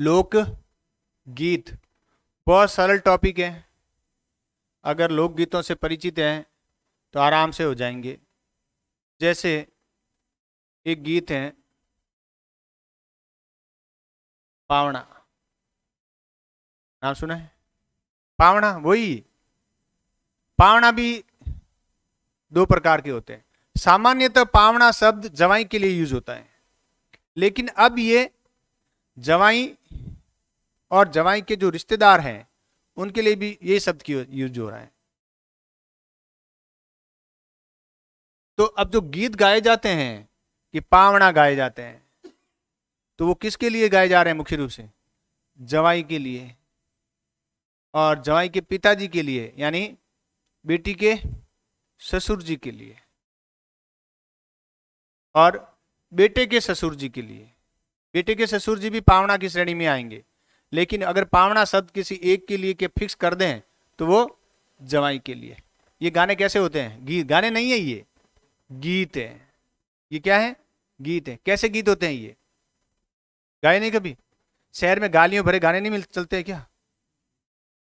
लोक गीत बहुत सरल टॉपिक है अगर लोक गीतों से परिचित हैं तो आराम से हो जाएंगे जैसे एक गीत है पावना नाम सुना है पावना वही पावना भी दो प्रकार के होते हैं सामान्यतः पावना शब्द जवाई के लिए यूज होता है लेकिन अब ये जवाई और जवाई के जो रिश्तेदार हैं उनके लिए भी ये शब्द यूज हो रहा है तो अब जो गीत गाए जाते हैं कि पावना गाए जाते हैं तो वो किसके लिए गाए जा रहे हैं मुख्य रूप से जवाई के लिए और जवाई के पिताजी के लिए यानी बेटी के ससुर जी के लिए और बेटे के ससुर जी के लिए बेटे के ससुर जी भी पावना की श्रेणी में आएंगे लेकिन अगर पावना शब्द किसी एक के लिए के फिक्स कर दें तो वो जवाई के लिए ये गाने कैसे होते हैं गीत गाने नहीं है ये गीत है ये क्या है गीत है कैसे गीत होते हैं ये गाए नहीं कभी शहर में गालियों भरे गाने नहीं मिल चलते हैं क्या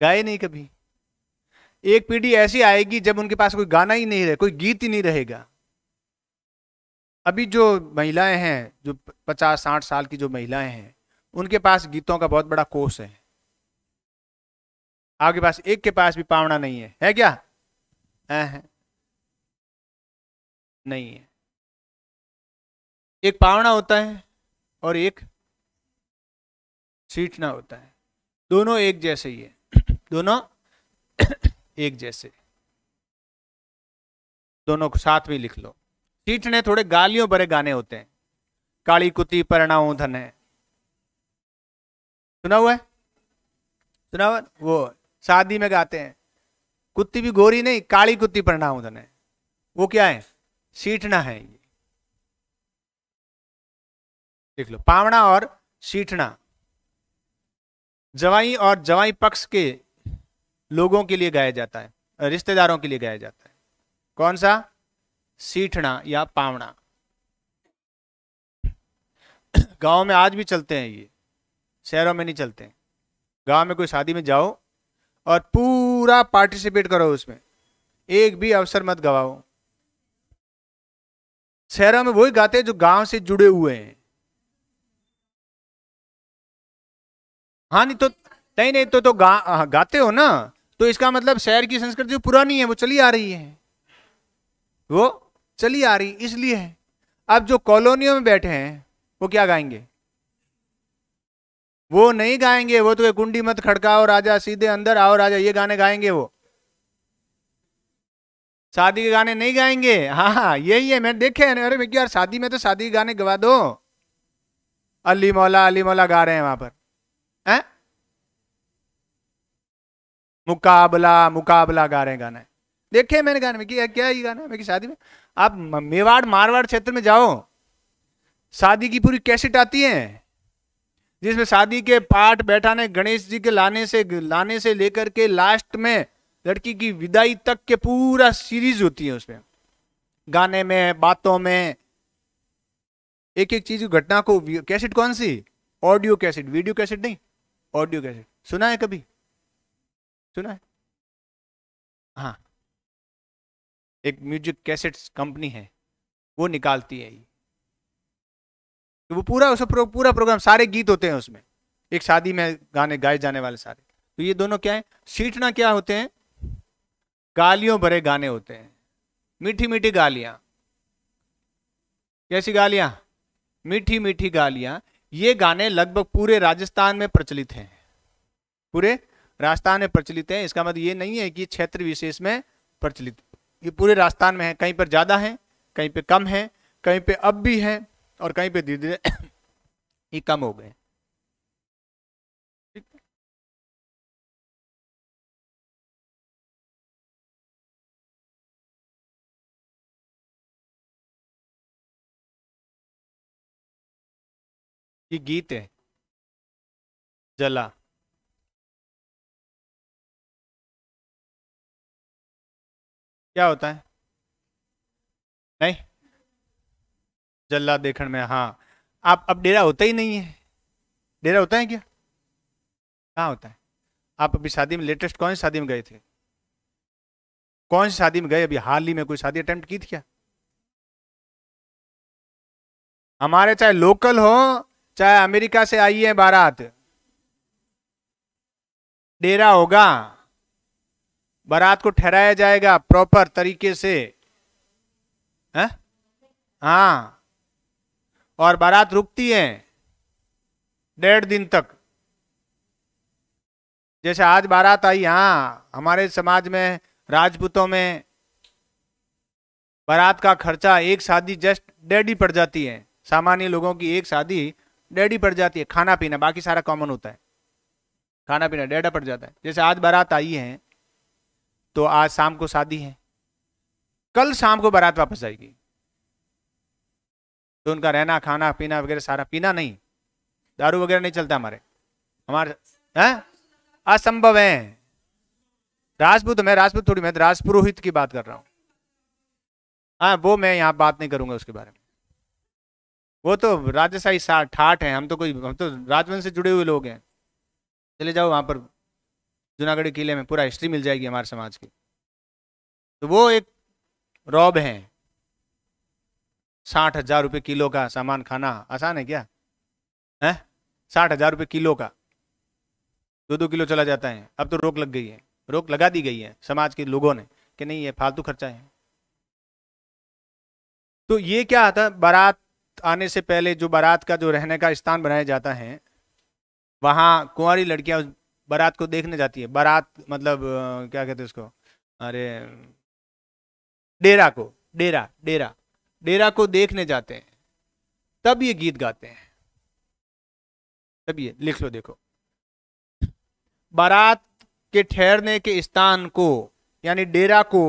गाए नहीं कभी एक पीढ़ी ऐसी आएगी जब उनके पास कोई गाना ही नहीं रहे कोई गीत ही नहीं रहेगा अभी जो महिलाएं हैं जो पचास साठ साल की जो महिलाएं हैं उनके पास गीतों का बहुत बड़ा कोष है आपके पास एक के पास भी पावना नहीं है है क्या है नहीं है एक पावना होता है और एक सीटना होता है दोनों एक जैसे ही है दोनों एक जैसे दोनों को साथ में लिख लो चीटने थोड़े गालियों भरे गाने होते हैं काली कुती पर धन है सुना हुआ है सुना हुआ वो शादी में गाते हैं कुत्ती भी गोरी नहीं काली कुत्ती परिणाम धन है वो क्या है सीटना है ये देख लो पावना और सीटना जवाई और जवाई पक्ष के लोगों के लिए गाया जाता है रिश्तेदारों के लिए गाया जाता है कौन सा सीठना या पावना गांव में आज भी चलते हैं ये शहरों में नहीं चलते हैं गांव में कोई शादी में जाओ और पूरा पार्टिसिपेट करो उसमें एक भी अवसर मत गवाओ शहरों में वही गाते हैं जो गांव से जुड़े हुए हैं हाँ नहीं तो नहीं नहीं तो तो गा, हाँ, गाते हो ना तो इसका मतलब शहर की संस्कृति जो पुरानी है वो चली आ रही है वो चली आ रही इसलिए है अब जो कॉलोनियों में बैठे हैं वो क्या गाएंगे वो नहीं गाएंगे वो तो कुंडी मत खड़काओ राजा सीधे अंदर आओ राजा ये गाने गाएंगे वो शादी के गाने नहीं गाएंगे हाँ हाँ यही है मैंने देखे हैं अरे यार शादी में तो शादी के गाने गवा दो अली मौला अली मौला गा रहे हैं वहां पर है मुकाबला मुकाबला गा रहे हैं गाने देखे मैंने गाने में कि क्या ये गाना मैं शादी में आप मेवाड़ मारवाड़ क्षेत्र में जाओ शादी की पूरी कैसेट आती है जिसमें शादी के पाठ बैठाने गणेश जी के लाने से लाने से लेकर के लास्ट में लड़की की विदाई तक के पूरा सीरीज होती है उसमें गाने में बातों में एक एक चीज घटना को कैसेट कौन सी ऑडियो कैसेट वीडियो कैसेट नहीं ऑडियो कैसेट सुना है कभी सुना है हाँ एक म्यूजिक कैसेट्स कंपनी है वो निकालती है ये तो वो पूरा उसका प्रो, पूरा प्रोग्राम सारे गीत होते हैं उसमें एक शादी में गाने गाए जाने वाले सारे तो ये दोनों क्या है सीटना क्या होते हैं गालियों भरे गाने होते हैं मीठी मीठी गालियां कैसी गालियां मीठी मीठी गालियां ये गाने लगभग पूरे राजस्थान में प्रचलित हैं पूरे राजस्थान में प्रचलित हैं इसका मतलब ये नहीं है कि क्षेत्र विशेष में प्रचलित ये पूरे राजस्थान में है कहीं पर ज़्यादा है कहीं पर कम है कहीं पर अब भी है और कहीं पे धीरे धीरे ये कम हो गए ये गीत है जला क्या होता है नहीं जल्ला देखण में हाँ आप अब डेरा होता ही नहीं है डेरा होता है क्या कहाँ होता है आप अभी शादी में लेटेस्ट कौन सी शादी में गए थे कौन सी शादी में गए अभी हाल ही में कोई शादी अटेम्प्ट की थी क्या हमारे चाहे लोकल हो चाहे अमेरिका से आई है बारात डेरा होगा बारात को ठहराया जाएगा प्रॉपर तरीके से हाँ और बारात रुकती है डेढ़ दिन तक जैसे आज बारात आई हाँ हमारे समाज में राजपूतों में बारात का खर्चा एक शादी जस्ट डेढ़ पड़ जाती है सामान्य लोगों की एक शादी डेढ़ पड़ जाती है खाना पीना बाकी सारा कॉमन होता है खाना पीना डेढ़ पड़ जाता है जैसे आज बारात आई है तो आज शाम को शादी है कल शाम को बारात वापस जाएगी तो उनका रहना खाना पीना वगैरह सारा पीना नहीं दारू वगैरह नहीं चलता हमारे हमारे असंभव है राजपूत मैं राजपूत थोड़ी मैं राजपुरोहित की बात कर रहा हूँ हाँ वो मैं यहाँ बात नहीं करूंगा उसके बारे में वो तो राजशाही ठाठ है हम तो कोई हम तो राजवंश से जुड़े हुए लोग हैं चले जाओ वहां पर जूनागढ़ किले में पूरा हिस्ट्री मिल जाएगी हमारे समाज की तो वो एक रॉब है साठ हजार रुपये किलो का सामान खाना आसान है क्या है साठ हजार रुपये किलो का दो दो किलो चला जाता है अब तो रोक लग गई है रोक लगा दी गई है समाज के लोगों ने कि नहीं ये फालतू खर्चा है तो ये क्या आता बारात आने से पहले जो बारात का जो रहने का स्थान बनाया जाता है वहाँ कुंवारी लड़कियाँ बारात को देखने जाती है बारात मतलब क्या कहते हैं उसको अरे डेरा को डेरा डेरा डेरा को देखने जाते हैं तब ये गीत गाते हैं तब ये लिख लो देखो बारात के ठहरने के स्थान को यानी डेरा को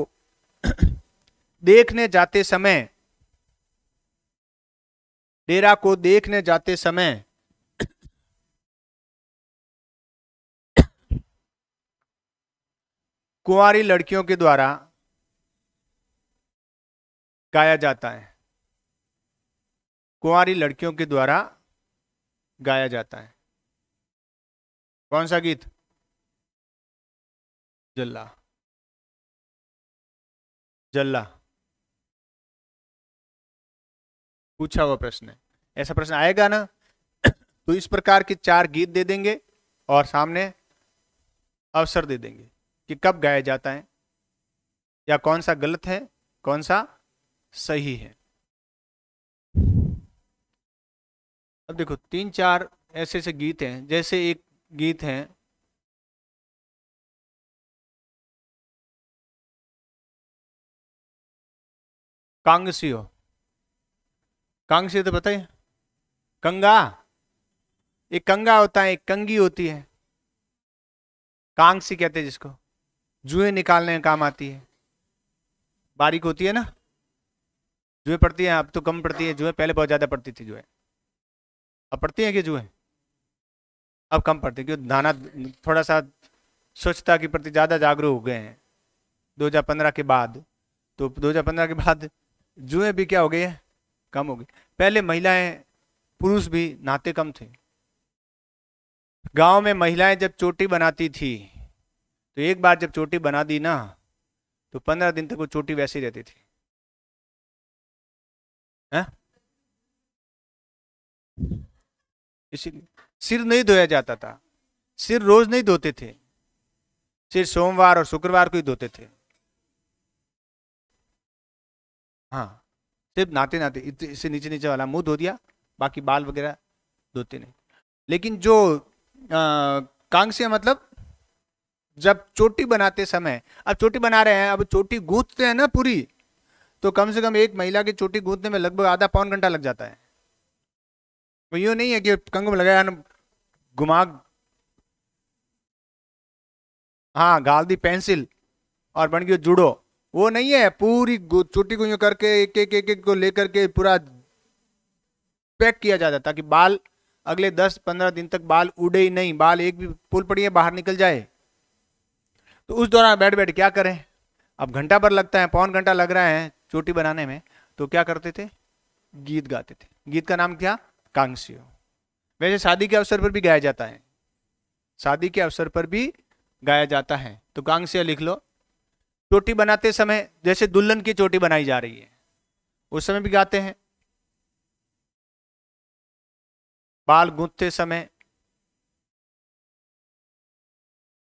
देखने जाते समय डेरा को देखने जाते समय कुंवारी लड़कियों के द्वारा गाया जाता है कुंवारी लड़कियों के द्वारा गाया जाता है कौन सा गीत जल्ला जल्ला पूछा हुआ प्रश्न है ऐसा प्रश्न आएगा ना तो इस प्रकार के चार गीत दे देंगे और सामने अवसर दे देंगे कि कब गाया जाता है या कौन सा गलत है कौन सा सही है अब देखो तीन चार ऐसे ऐसे गीत हैं जैसे एक गीत है कांगसियो कांगसियो तो पता है कंगा एक कंगा होता है एक कंगी होती है कांगसी कहते हैं जिसको जुए निकालने काम आती है बारीक होती है ना जुए पड़ती है अब तो कम पड़ती है जुए पहले बहुत ज़्यादा पड़ती थी जुए अब पड़ती है कि जुए अब कम पड़ती क्यों दाना थोड़ा सा स्वच्छता के प्रति ज़्यादा जागरूक हो गए हैं दो के बाद तो दो के बाद जुए भी क्या हो गई है कम हो गई पहले महिलाएं पुरुष भी नहाते कम थे गांव में महिलाएं जब चोटी बनाती थी तो एक बार जब चोटी बना दी ना तो पंद्रह दिन तक वो चोटी वैसी रहती थी है इसीलिए सिर नहीं धोया जाता था सिर रोज नहीं धोते थे सिर सोमवार और शुक्रवार को ही धोते थे हाँ सिर्फ नाते नाते इससे नीचे नीचे वाला मुंह धो दिया बाकी बाल वगैरह धोते नहीं लेकिन जो कांग से मतलब जब चोटी बनाते समय अब चोटी बना रहे हैं अब चोटी गूंथते हैं ना पूरी तो कम से कम एक महिला की चोटी गूंथने में लगभग आधा पौन घंटा लग जाता है वो यूँ नहीं है कि कंग में लगाया घुमा हाँ गाल दी पेंसिल और बन गई जुड़ो वो नहीं है पूरी चोटी को यू करके एक एक एक एक को लेकर के पूरा पैक किया जाता ताकि बाल अगले दस पंद्रह दिन तक बाल उड़े ही नहीं बाल एक भी पुल पड़ी है बाहर निकल जाए तो उस दौरान बैठ बैठ क्या करें अब घंटा भर लगता है पौन घंटा लग रहा है चोटी बनाने में तो क्या करते थे गीत गाते थे गीत का नाम क्या कांगसियो वैसे शादी के अवसर पर भी गाया जाता है शादी के अवसर पर भी गाया जाता है तो कांगसिया लिख लो चोटी बनाते समय जैसे दुल्हन की चोटी बनाई जा रही है उस समय भी गाते हैं बाल गूंथते समय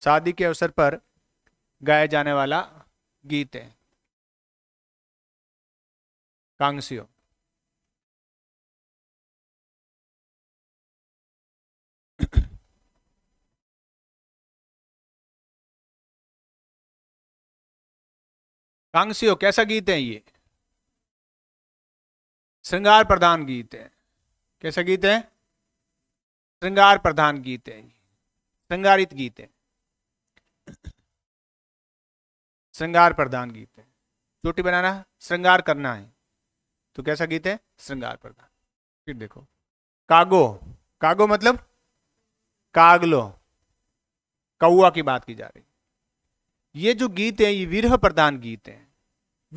शादी के अवसर पर गाया जाने वाला गीत है कांगसियो कांगसियो कैसा गीत है ये श्रृंगार प्रधान गीत है कैसा गीत है श्रृंगार प्रधान गीत है श्रृंगारित गीत है श्रृंगार प्रधान गीत है चोटी बनाना श्रृंगार करना है तो कैसा गीत है श्रृंगार प्रधान फिर देखो कागो कागो मतलब कागलो कौआ की बात की जा रही ये जो गीत है ये विरह प्रधान गीत है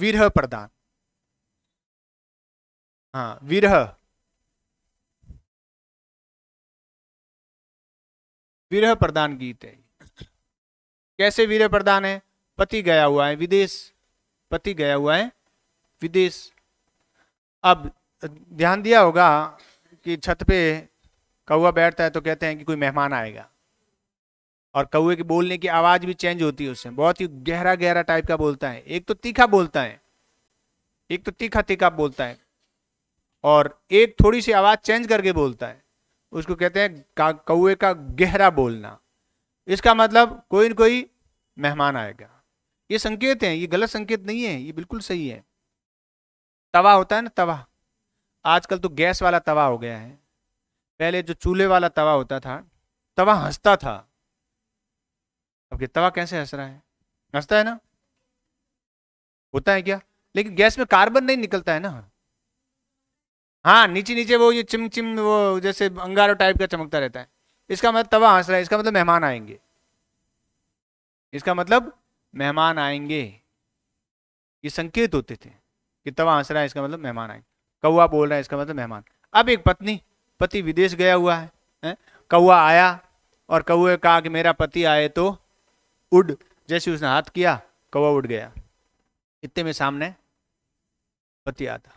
विरह प्रधान हाँ विरह विरह प्रधान गीत है कैसे विरह प्रधान है पति गया हुआ है विदेश पति गया हुआ है विदेश अब ध्यान दिया होगा कि छत पे कौआ बैठता है तो कहते हैं कि कोई मेहमान आएगा और कौए के बोलने की आवाज़ भी चेंज होती है उससे बहुत ही गहरा गहरा टाइप का बोलता है एक तो तीखा बोलता है एक तो तीखा तीखा बोलता है और एक थोड़ी सी आवाज़ चेंज करके बोलता है उसको कहते हैं कौए का गहरा बोलना इसका मतलब कोई न कोई मेहमान आएगा ये संकेत हैं ये गलत संकेत नहीं है ये बिल्कुल सही है तवा होता है ना तवा आजकल तो गैस वाला तवा हो गया है पहले जो चूल्हे वाला तवा होता था तवा हंसता था अब ये तवा कैसे हंस रहा है हंसता है ना होता है क्या लेकिन गैस में कार्बन नहीं निकलता है ना हाँ नीचे नीचे वो ये चिमचिम चिम वो जैसे अंगारो टाइप का चमकता रहता है इसका मतलब तवा हंस रहा है इसका मतलब मेहमान आएंगे इसका मतलब मेहमान आएंगे ये संकेत होते थे कि तवा हंस रहा है इसका मतलब मेहमान आएंगे कौआ बोल रहा है इसका मतलब मेहमान अब एक पत्नी पति विदेश गया हुआ है, कौआ आया और कौए कहा कि मेरा पति आए तो उड़ जैसे उसने हाथ किया कौआ उड़ गया इतने में सामने पति आता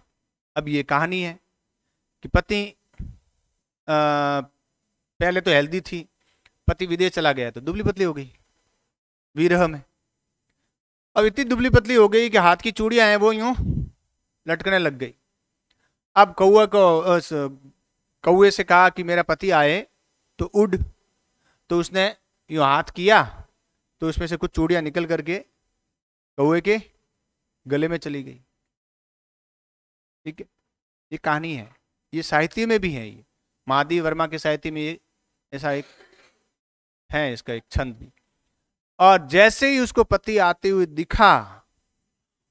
अब ये कहानी है कि पति पहले तो हेल्दी थी पति विदेश चला गया तो दुबली पतली हो गई विरह में अब इतनी दुबली पतली हो गई कि हाथ की चूड़ियाँ हैं वो यूँ लटकने लग गई अब कौआ को कौए से कहा कि मेरा पति आए तो उड़ तो उसने यूँ हाथ किया तो उसमें से कुछ चूड़ियाँ निकल करके कौए के गले में चली गई ठीक है ये कहानी है ये साहित्य में भी है ये महादेव वर्मा के साहित्य में ये ऐसा एक है इसका एक छंद भी और जैसे ही उसको पति आते हुए दिखा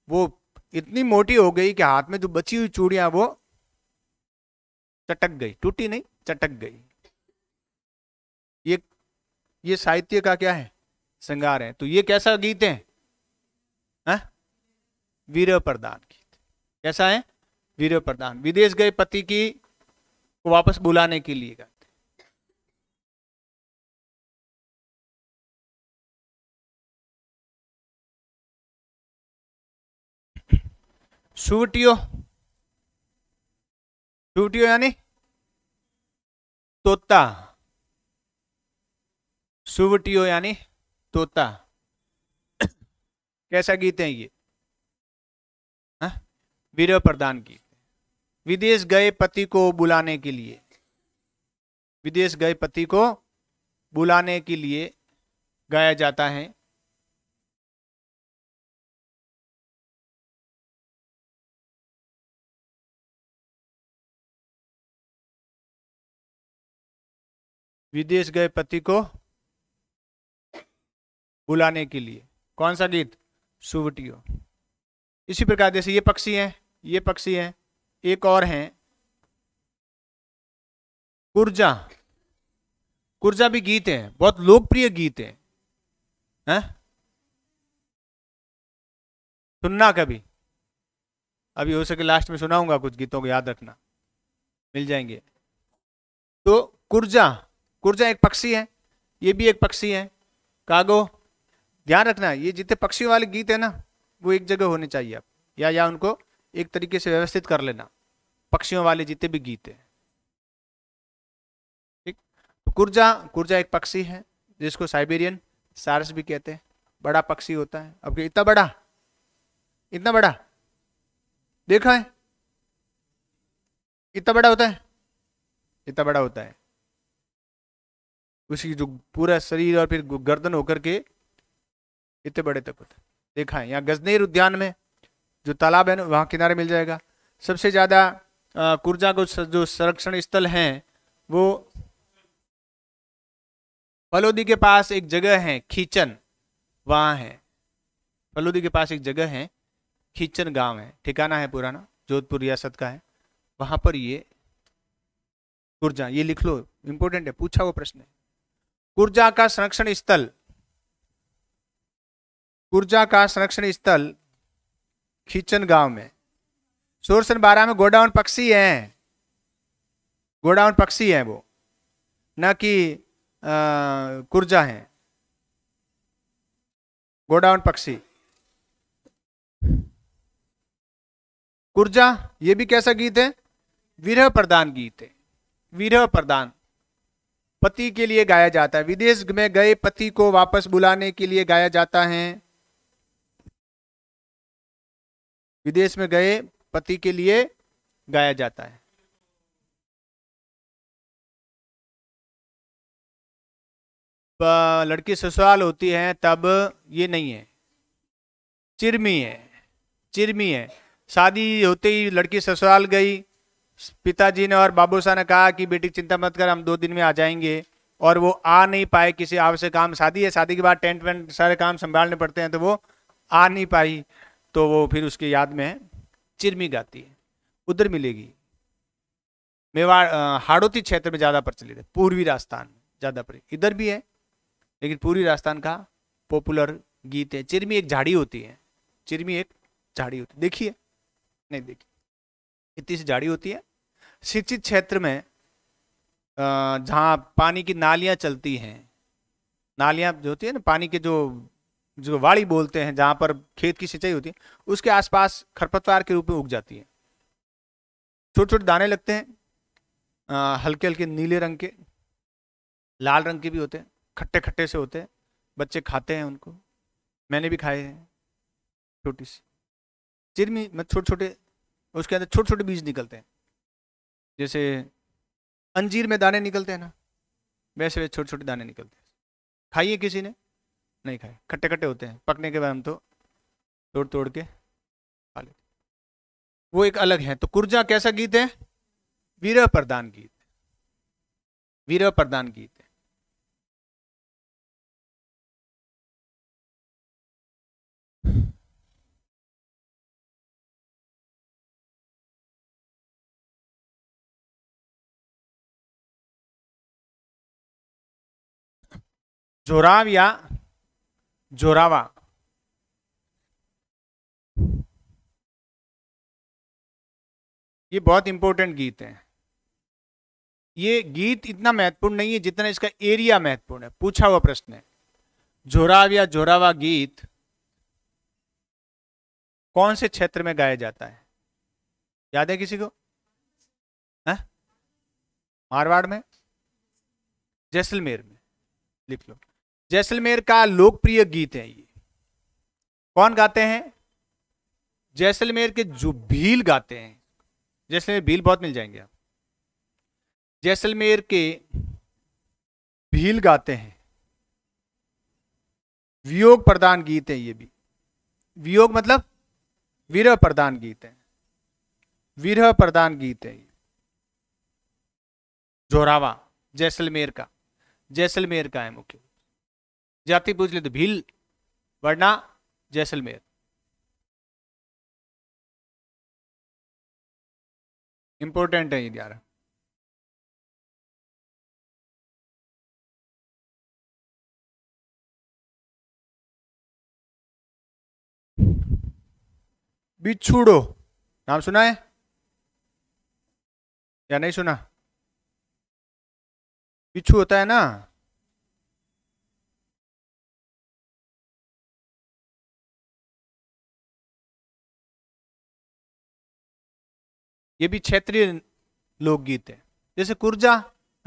वो इतनी मोटी हो गई कि हाथ में जो बची हुई चूड़ियां वो चटक गई टूटी नहीं चटक गई ये ये साहित्य का क्या है श्रृंगार है तो ये कैसा गीत है हाँ? वीर प्रदान गीत कैसा है वीर प्रदान विदेश गए पति की वापस बुलाने के लिए सुवटियो सुवटियो यानी तोता सुवटियो यानी तोता कैसा गीत है ये हाँ? विरह प्रधान गीत विदेश गए पति को बुलाने के लिए विदेश गए पति को बुलाने के लिए गाया जाता है विदेश गए पति को बुलाने के लिए कौन सा गीत सुवटियो इसी प्रकार जैसे ये पक्षी हैं ये पक्षी हैं एक और हैं कुर्जा कुर्जा भी गीत हैं बहुत लोकप्रिय गीत हैं है? सुनना कभी अभी हो सके लास्ट में सुनाऊंगा कुछ गीतों को याद रखना मिल जाएंगे तो कुर्जा कुर्जा एक पक्षी है ये भी एक पक्षी है कागो ध्यान रखना ये जितने पक्षी वाले गीत है ना वो एक जगह होने चाहिए आप या या उनको एक तरीके से व्यवस्थित कर लेना पक्षियों वाले जितने भी गीत हैं ठीक तो कुर्जा कुर्जा एक पक्षी है जिसको साइबेरियन सारस भी कहते हैं बड़ा पक्षी होता है अब इतना बड़ा इतना बड़ा देखा है इतना बड़ा होता है इतना बड़ा होता है उसकी जो पूरा शरीर और फिर गर्दन होकर के इतने बड़े तक होता है देखा है यहाँ गजनेर उद्यान में जो तालाब है ना वहाँ किनारे मिल जाएगा सबसे ज़्यादा कुर्जा को जो संरक्षण स्थल हैं वो फलोदी के पास एक जगह है खींचन वहाँ है फलोदी के पास एक जगह है खींचन गांव है ठिकाना है पुराना जोधपुर रियासत का है वहाँ पर ये कुर्जा ये लिख लो इम्पोर्टेंट है पूछा वो प्रश्न है गुर्जा का संरक्षण स्थल गुर्जा का संरक्षण स्थल खींचन गांव में सोरसन बारह में गोडाउन पक्षी हैं गोडाउन पक्षी हैं वो न कि कुर्जा हैं गोडाउन पक्षी कुर्जा ये भी कैसा गीत है विरह प्रदान गीत है विरह प्रदान पति के लिए गाया जाता है विदेश में गए पति को वापस बुलाने के लिए गाया जाता है विदेश में गए पति के लिए गाया जाता है लड़की ससुराल होती है तब ये नहीं है चिरमी है चिरमी है शादी होते ही लड़की ससुराल गई पिताजी ने और बाबू शाह ने कहा कि बेटी चिंता मत कर हम दो दिन में आ जाएंगे और वो आ नहीं पाए किसी आवश्यक काम शादी है शादी के बाद टेंट वेंट सारे काम संभालने पड़ते हैं तो वो आ नहीं पाई तो वो फिर उसकी याद में चिरमी गाती है उधर मिलेगी मेवाड़ हाड़ोती क्षेत्र में ज़्यादा प्रचलित है पूर्वी राजस्थान में ज़्यादा प्रचलित इधर भी है लेकिन पूर्वी राजस्थान का पॉपुलर गीत है चिरमी एक झाड़ी होती है चिरमी एक झाड़ी होती है देखिए नहीं देखिए इतनी सी झाड़ी होती है सिंचित क्षेत्र में जहाँ पानी की नालियाँ चलती हैं नालियाँ जो होती है ना पानी के जो जो वाड़ी बोलते हैं जहाँ पर खेत की सिंचाई होती है उसके आसपास खरपतवार के रूप में उग जाती है छोटे छोटे दाने लगते हैं हल्के हल्के नीले रंग के लाल रंग के भी होते हैं खट्टे खट्टे से होते हैं बच्चे खाते हैं उनको मैंने भी खाए हैं छोटी सी चिरमी मतलब छोटे छोटे उसके अंदर छोटे छोटे बीज निकलते हैं जैसे अंजीर में दाने निकलते हैं ना वैसे वैसे छोटे छोटे दाने निकलते हैं खाइए किसी ने नहीं खाए खट्टे खट्टे होते हैं पकने के बाद हम तो तोड़ तोड़ के खा लेते वो एक अलग है तो कुर्जा कैसा गीत है वीरह प्रदान गीत वीरह प्रदान गीत जोराव या जोरावा ये बहुत इंपॉर्टेंट गीत है ये गीत इतना महत्वपूर्ण नहीं है जितना इसका एरिया महत्वपूर्ण है पूछा हुआ प्रश्न है जोराव या जोरावा गीत कौन से क्षेत्र में गाया जाता है याद है किसी को है? हाँ? मारवाड़ में जैसलमेर में लिख लो जैसलमेर का लोकप्रिय गीत है ये कौन गाते हैं जैसलमेर के जो भील गाते हैं जैसलमेर भील बहुत मिल जाएंगे आप जैसलमेर के भील गाते हैं वियोग प्रदान गीत है ये भी वियोग मतलब विरह प्रदान गीत है विरह प्रदान गीत है ये जोरावा जैसलमेर का जैसलमेर का है मुख्य जाति पूछ ले तो भील वरना जैसलमेर इंपॉर्टेंट है ये ग्यारह बिछुड़ो नाम सुना है या नहीं सुना बिच्छू होता है ना ये भी क्षेत्रीय लोकगीत है जैसे कुर्जा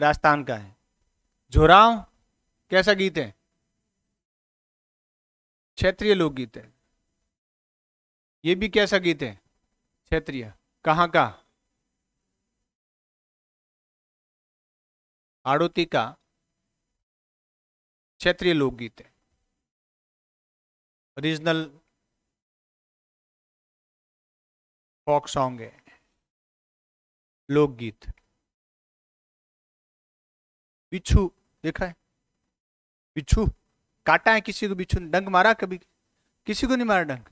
राजस्थान का है झोराव कैसा गीत है क्षेत्रीय लोकगीत है ये भी कैसा गीत है क्षेत्रीय कहाँ का आड़ोती का क्षेत्रीय लोकगीत है रीजनल फोक सॉन्ग है लोकगीत बिच्छू देखा है बिच्छू काटा है किसी को बिच्छू ने डंग मारा कभी किसी को नहीं मारा डंग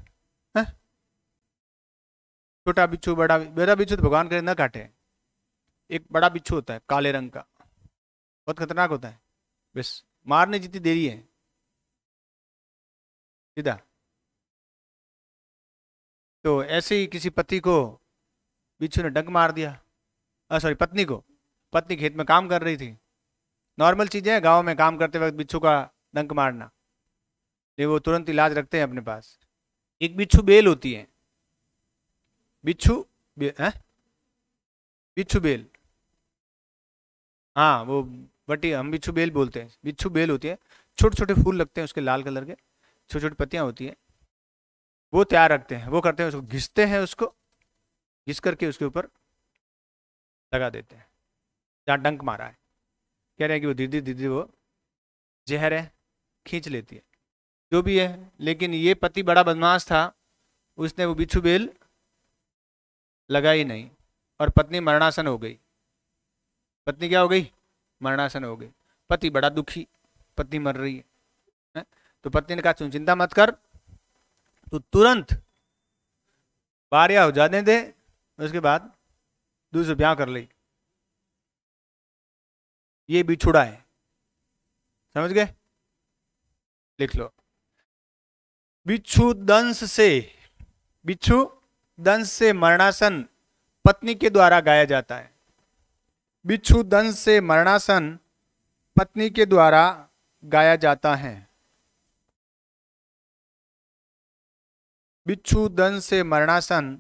हाँ? छोटा बिच्छू बड़ा बड़ा बिच्छू तो भगवान करे ना काटे एक बड़ा बिच्छू होता है काले रंग का बहुत खतरनाक होता है बस मारने जितनी देरी है सीधा तो ऐसे ही किसी पति को बिच्छू ने डंक मार दिया सॉरी पत्नी को पत्नी खेत में काम कर रही थी नॉर्मल चीज़ें गांव गाँव में काम करते वक्त बिच्छू का डंक मारना ये वो तुरंत इलाज रखते हैं अपने पास एक बिच्छू बेल होती है बिच्छू बे, बिच्छू बेल हाँ वो बटी हम बिच्छू बेल बोलते हैं बिच्छू बेल होती है छोटे छोटे फूल लगते हैं उसके लाल कलर के छोटी छोटी पत्तियाँ होती हैं वो तैयार रखते हैं वो करते हैं उसको घिसते हैं उसको घिस करके उसके ऊपर लगा देते हैं जहाँ डंक मारा है कह रहे हैं कि वो धीरे धीरे वो जहर है खींच लेती है जो भी है लेकिन ये पति बड़ा बदमाश था उसने वो बिच्छू बेल लगाई नहीं और पत्नी मरणासन हो गई पत्नी क्या हो गई मरणासन हो गई पति बड़ा दुखी पत्नी मर रही है तो पत्नी ने कहा तुम चिंता मत कर तो तुरंत बारिया हो जाने दे उसके बाद दूसरे ब्याह कर ली ये भी छुड़ा है समझ गए लिख लो बिच्छू दंश से बिच्छू दंश से मरणासन पत्नी के द्वारा गाया जाता है बिच्छू दंश से मरणासन पत्नी के द्वारा गाया जाता है बिच्छू दंश से मरणासन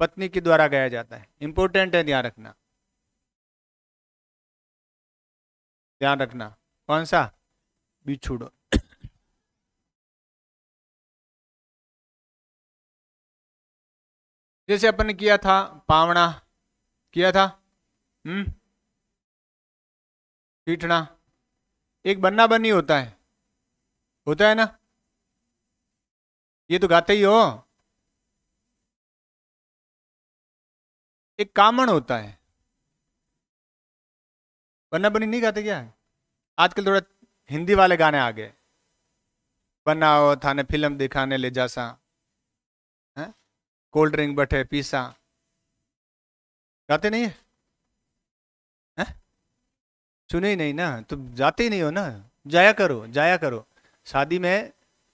पत्नी के द्वारा गाया जाता है इंपॉर्टेंट है ध्यान रखना ध्यान रखना कौन सा बिछुड़ो जैसे अपन ने किया था पावना किया था हम्म पीठना एक बन्ना बनी होता है होता है ना ये तो गाते ही हो एक कामण होता है बन्ना बनी नहीं गाते क्या आजकल थोड़ा हिंदी वाले गाने आ गए बनाओ थाने फिल्म दिखाने ले जासा है कोल्ड ड्रिंक बैठे पीसा गाते नहीं है, है? सुने ही नहीं ना तुम तो जाते ही नहीं हो ना जाया करो जाया करो शादी में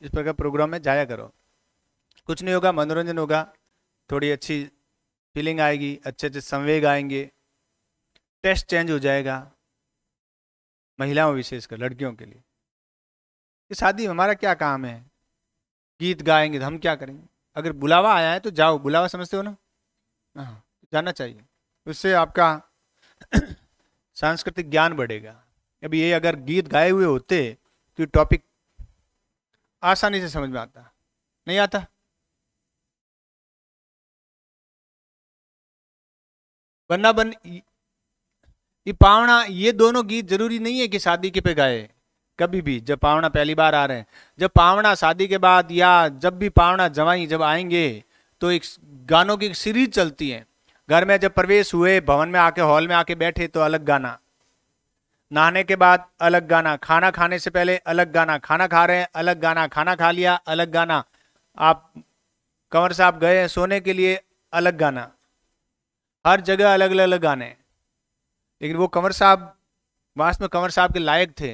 इस प्रकार प्रोग्राम में जाया करो कुछ नहीं होगा मनोरंजन होगा थोड़ी अच्छी फीलिंग आएगी अच्छे अच्छे संवेग आएंगे टेस्ट चेंज हो जाएगा महिलाओं विशेषकर लड़कियों के लिए कि शादी में हमारा क्या काम है गीत गाएंगे तो हम क्या करेंगे अगर बुलावा आया है तो जाओ बुलावा समझते हो ना हाँ जाना चाहिए उससे आपका सांस्कृतिक ज्ञान बढ़ेगा अभी ये अगर गीत गाए हुए होते तो टॉपिक आसानी से समझ में आता नहीं आता वरना बन ये पावना ये दोनों गीत जरूरी नहीं है कि शादी के पे गाए कभी भी जब पावना पहली बार आ रहे हैं जब पावना शादी के बाद या जब भी पावना जवाई जब आएंगे तो एक गानों की एक सीरीज चलती है घर में जब प्रवेश हुए भवन में आके हॉल में आके बैठे तो अलग गाना नहाने के बाद अलग गाना खाना खाने से पहले अलग गाना खाना खा रहे हैं अलग गाना खाना खा लिया अलग गाना आप कंवर साहब गए हैं सोने के लिए अलग गाना हर जगह अलग अलग गाने लेकिन वो कंवर साहब वास्तव में कंवर साहब के लायक थे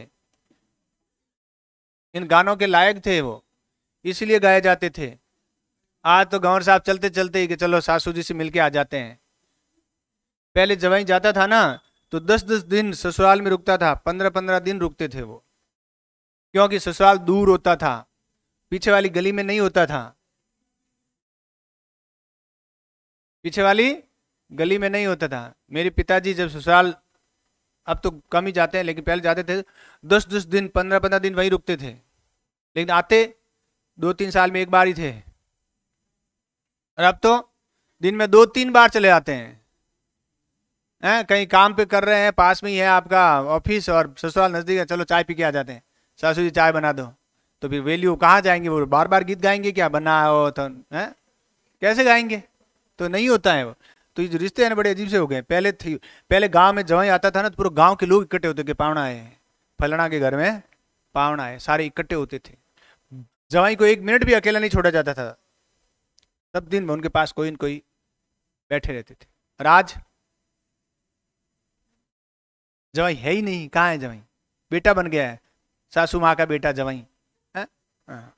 इन गानों के लायक थे वो इसलिए गाए जाते थे आज तो कंवर साहब चलते चलते ही कि चलो सासू जी से मिलके आ जाते हैं पहले जवाई जाता था ना तो दस दस दिन ससुराल में रुकता था पंद्रह पंद्रह दिन रुकते थे वो क्योंकि ससुराल दूर होता था पीछे वाली गली में नहीं होता था पीछे वाली गली में नहीं होता था मेरे पिताजी जब ससुराल अब तो कम ही जाते हैं लेकिन पहले जाते थे दस दस दिन पंद्रह पंद्रह दिन वहीं रुकते थे लेकिन आते दो तीन साल में एक बार ही थे और अब तो दिन में दो तीन बार चले जाते हैं हैं कहीं काम पे कर रहे हैं पास में ही है आपका ऑफिस और ससुराल नज़दीक है चलो चाय पी के आ जाते हैं सासू जी चाय बना दो तो फिर वैल्यू कहाँ जाएंगे वो बार बार गीत गाएंगे क्या बना हो तो हैं कैसे गाएंगे तो नहीं होता है वो तो ये जो रिश्ते हैं बड़े अजीब से हो गए पहले थी पहले गांव में जवाई आता था ना तो पूरे गांव के लोग इकट्ठे होते थे पावना आए हैं फलना के घर में पावना है सारे इकट्ठे होते थे जवाई को एक मिनट भी अकेला नहीं छोड़ा जाता था सब दिन में उनके पास कोई न कोई बैठे रहते थे और आज जवाई है ही नहीं कहाँ है जवाई बेटा बन गया है सासू माँ का बेटा जवाई है हाँ, हाँ।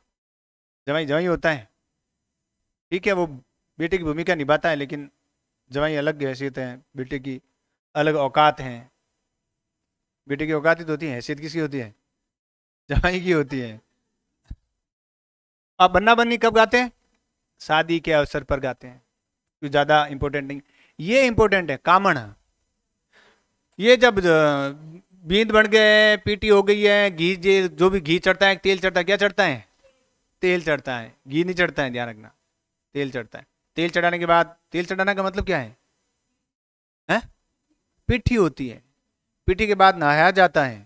जवाई जवाई होता है ठीक है वो बेटे की भूमिका निभाता है लेकिन जवाई अलग हैसियत है बेटे की अलग औकात हैं बेटे की औकात ही तो होती है हैसियत किसकी होती है जवाई की होती है आप बन्ना बन्नी कब गाते हैं शादी के अवसर पर गाते हैं क्यों ज़्यादा इंपॉर्टेंट नहीं ये इंपॉर्टेंट है कामण ये जब बींद बढ़ गए पीटी हो गई है घी जे जो भी घी चढ़ता है तेल चढ़ता है क्या चढ़ता है तेल चढ़ता है घी नहीं चढ़ता है ध्यान रखना तेल चढ़ता है तेल चढ़ाने के बाद तेल चढ़ाने का मतलब क्या है हैं पिट्ठी होती है पिट्ठी के बाद नहाया जाता है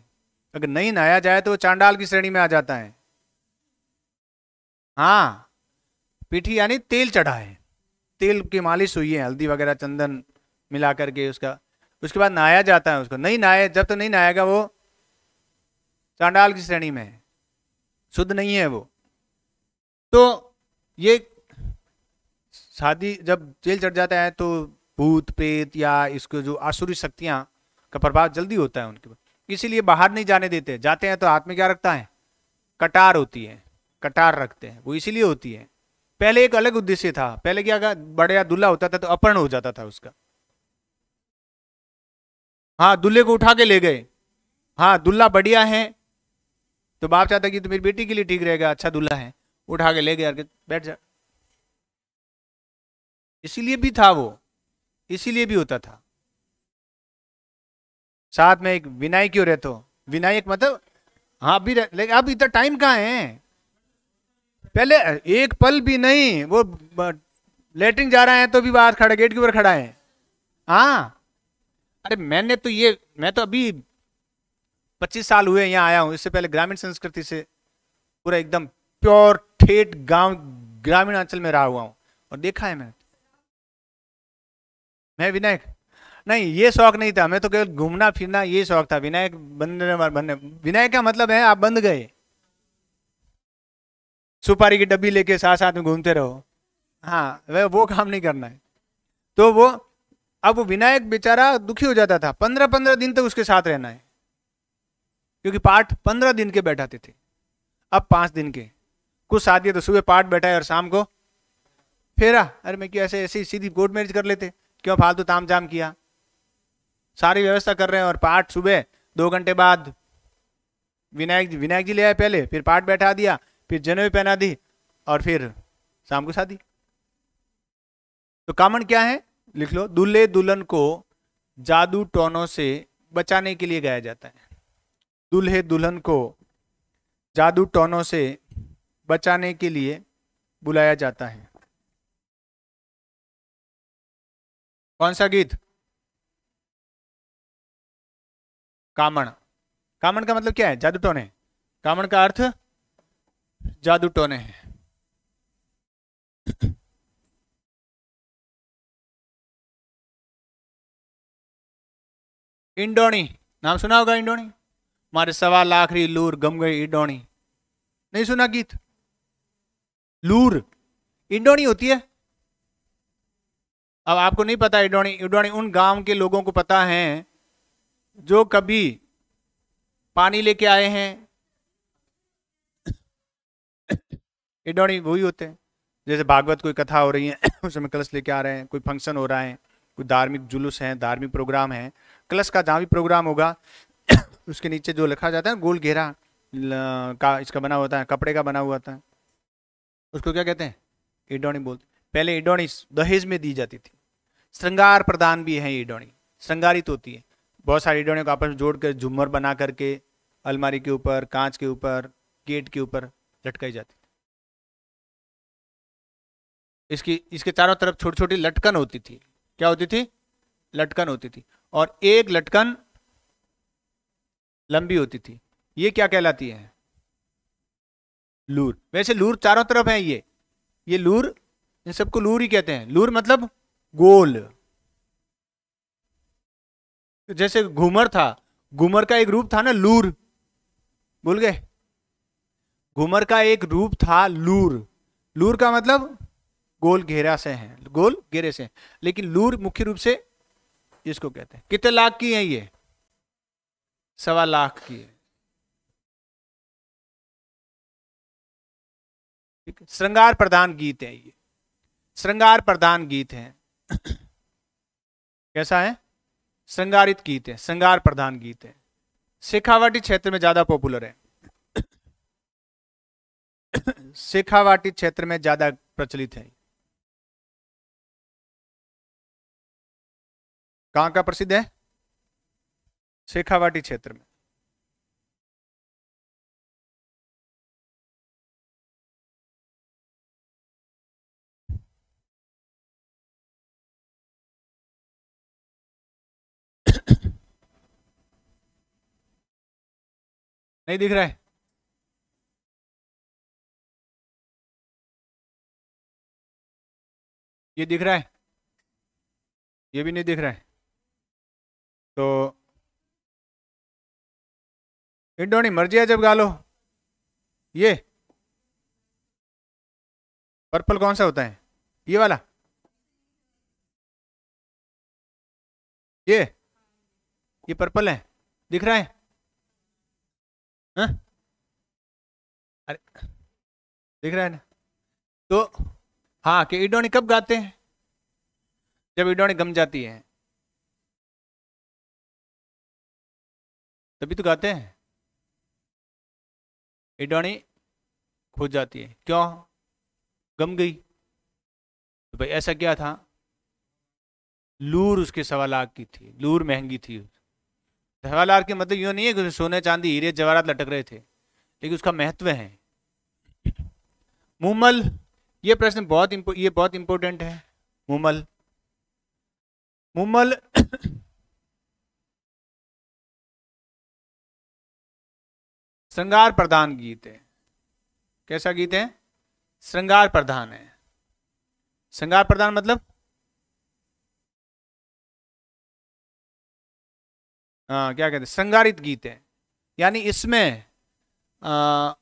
अगर नहीं नहाया जाए तो वो चांडाल की श्रेणी में आ जाता है हाँ पिट्ठी यानी तेल चढ़ा है तेल की मालिश हुई है हल्दी वगैरह चंदन मिला करके उसका उसके बाद नहाया जाता है उसको नहीं नहाए जब तक तो नहीं नहाएगा वो चांडाल की श्रेणी में है शुद्ध नहीं है वो तो ये शादी जब जेल चढ़ जाता है तो भूत प्रेत या इसको जो आसुरी शक्तियाँ का प्रभाव जल्दी होता है उनके ऊपर इसीलिए बाहर नहीं जाने देते जाते हैं तो हाथ में क्या रखता है कटार होती है कटार रखते हैं वो इसीलिए होती है पहले एक अलग उद्देश्य था पहले क्या बड़े या दूल्हा होता था तो अपहरण हो जाता था उसका हाँ दूल्हे को उठा के ले गए हाँ दूल्हा बढ़िया है तो बाप चाहता कि तो मेरी बेटी के लिए ठीक रहेगा अच्छा दूल्हा है उठा के ले गए बैठ जा इसीलिए भी था वो इसीलिए भी होता था साथ में एक विनायक क्यों रहते हो विनायक मतलब हाँ भी रह, लेकिन अब इतना टाइम कहाँ है पहले एक पल भी नहीं वो लेटरिन जा रहे हैं तो भी बाहर खड़ा गेट के ऊपर खड़ा है हाँ अरे मैंने तो ये मैं तो अभी पच्चीस साल हुए यहाँ आया हूँ इससे पहले ग्रामीण संस्कृति से पूरा एकदम प्योर ठेठ गांव ग्रामीण अंचल में रहा हुआ हूँ और देखा है मैंने मैं विनायक नहीं ये शौक नहीं था मैं तो केवल घूमना फिरना ये शौक था विनायक बनने बनने विनायक का मतलब है आप बंद गए सुपारी की डब्बी लेके साथ साथ में घूमते रहो हाँ वह वो काम नहीं करना है तो वो अब विनायक बेचारा दुखी हो जाता था पंद्रह पंद्रह दिन तक तो उसके साथ रहना है क्योंकि पाठ पंद्रह दिन के बैठाते थे अब पाँच दिन के कुछ शादी तो सुबह पाठ बैठाए और शाम को फेरा अरे मैं क्यों ऐसे ऐसे सीधी कोर्ट मैरिज कर लेते क्यों फालतू ताम जाम किया सारी व्यवस्था कर रहे हैं और पाठ सुबह दो घंटे बाद विनायक जी विनायक जी ले आए पहले फिर पाठ बैठा दिया फिर जनेऊ पहना दी और फिर शाम को शादी तो कामन क्या है लिख लो दूल्हे दुल्हन को जादू टोनों से बचाने के लिए गाया जाता है दूल्हे दुल्हन को जादू टोनों से बचाने के लिए बुलाया जाता है कौन सा गीत कामण कामण का मतलब क्या है जादू टोने कामण का अर्थ जादू टोने है इंडोनी नाम सुना होगा इंडोनी मारे सवा लाख री लूर गम गई इंडोनी नहीं सुना गीत लूर इंडोनी होती है अब आपको नहीं पता इडोनी इडवाणी उन गांव के लोगों को पता है जो कभी पानी लेके आए हैं इडोनी वही होते हैं जैसे भागवत कोई कथा हो रही है उसमें कलश लेके आ रहे हैं कोई फंक्शन हो रहा है कोई धार्मिक जुलूस है धार्मिक प्रोग्राम है कलश का जहाँ भी प्रोग्राम होगा उसके नीचे जो लिखा जाता है गोल घेरा का इसका बना होता है कपड़े का बना हुआ होता है उसको क्या कहते हैं इडवाणी बोलते पहले इडोणिस दहेज में दी जाती थी श्रृंगार प्रदान भी है इडोणी श्रृंगारित होती है बहुत सारी इडोनियों को आपस में जोड़कर झूमर बना करके अलमारी के ऊपर कांच के ऊपर गेट के ऊपर लटकाई जाती थी इसकी इसके चारों तरफ छोटी छोटी लटकन होती थी क्या होती थी लटकन होती थी और एक लटकन लंबी होती थी ये क्या कहलाती है लूर वैसे लूर चारों तरफ है ये ये लूर इन सबको लूर ही कहते हैं लूर मतलब गोल तो जैसे घूमर था घूमर का एक रूप था ना लूर बोल गए घूमर का एक रूप था लूर लूर का मतलब गोल घेरा से है गोल घेरे से लेकिन लूर मुख्य रूप से इसको कहते हैं कितने लाख की है ये सवा लाख की है श्रृंगार प्रधान गीत है ये श्रृंगार प्रधान गीत हैं कैसा है श्रृंगारित गीत है श्रृंगार प्रधान गीत है शेखावाटी क्षेत्र में ज़्यादा पॉपुलर है शेखावाटी क्षेत्र में ज़्यादा प्रचलित है कहां का प्रसिद्ध है शेखावाटी क्षेत्र में नहीं दिख रहा है ये दिख रहा है ये भी नहीं दिख रहा है तो इंडोनी मर्जी है जब गालो ये पर्पल कौन सा होता है ये वाला ये ये पर्पल है दिख रहा है हाँ? अरे दिख रहा है ना तो हाँ कि इडोनी कब गाते हैं जब इडोनी गम जाती है तभी तो गाते हैं इडोनी खो जाती है क्यों गम गई तो भाई ऐसा क्या था लूर उसके सवा लाख की थी लूर महंगी थी धवालार के मतलब यूँ नहीं है कि सोने चांदी हीरे जवाहरात लटक रहे थे लेकिन उसका महत्व है मुमल ये प्रश्न बहुत ये बहुत इंपॉर्टेंट है मुमल मुमल श्रृंगार प्रधान गीत है कैसा गीत है श्रृंगार प्रधान है श्रृंगार प्रधान मतलब आ, क्या कहते हैं श्रृंगारित गीत है यानी इसमें आ,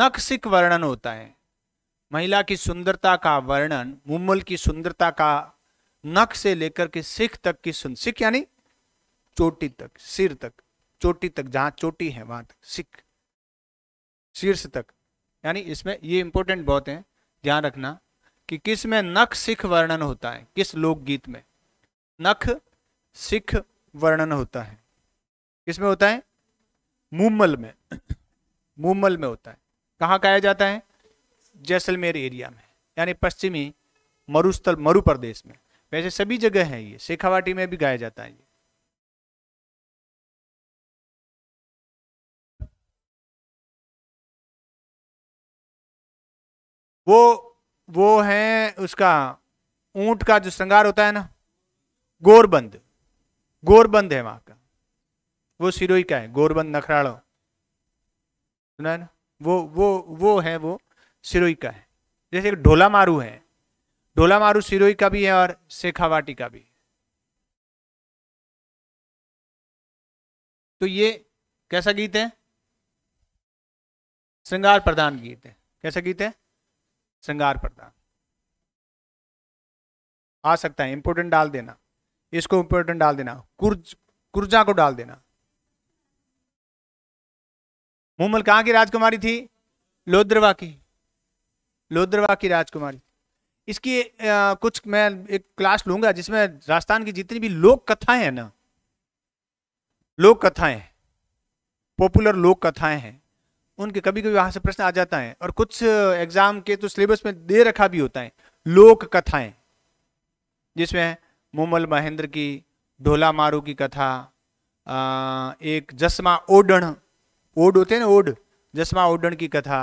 नक्सिक वर्णन होता है महिला की सुंदरता का वर्णन मुम्मल की सुंदरता का नख से लेकर के सिख तक की सुन सिख यानी चोटी तक सिर तक चोटी तक जहां चोटी है वहां तक सिख शीर्ष तक यानी इसमें ये इंपॉर्टेंट बहुत है ध्यान रखना कि किस में नख सिख वर्णन होता है किस लोकगीत में नख सिख वर्णन होता है किस में होता है मुम्बल में मुम्बल में होता है कहाँ गाया जाता है जैसलमेर एरिया में यानी पश्चिमी मरुस्थल मरु प्रदेश में वैसे सभी जगह है ये शेखावाटी में भी गाया जाता है ये वो वो है उसका ऊंट का जो श्रृंगार होता है ना गोरबंद गोरबंद है वहां का वो सिरोई का है गोरबंद नखराड़ो सुना है ना वो वो वो है वो सिरोई का है जैसे ढोला मारू है ढोला मारू सिरोई का भी है और शेखावाटी का भी है तो ये कैसा गीत है श्रृंगार प्रधान गीत है कैसा गीत है श्रृंगार पर्दा आ सकता है इंपोर्टेंट डाल देना इसको इंपोर्टेंट डाल देना कुर्ज कुर्जा को डाल देना मुमल कहां की राजकुमारी थी लोद्रवा की लोद्रवा की राजकुमारी इसकी आ, कुछ मैं एक क्लास लूंगा जिसमें राजस्थान की जितनी भी लोक कथाएं हैं ना लोक कथाएं पॉपुलर लोक कथाएं हैं उनके कभी कभी वहाँ से प्रश्न आ जाता है और कुछ एग्जाम के तो सिलेबस में दे रखा भी होता है लोक कथाएं जिसमें मोमल महेंद्र की ढोला मारू की कथा एक जसमा ओडण ओड होते हैं ना ओड जसमा ओडण की कथा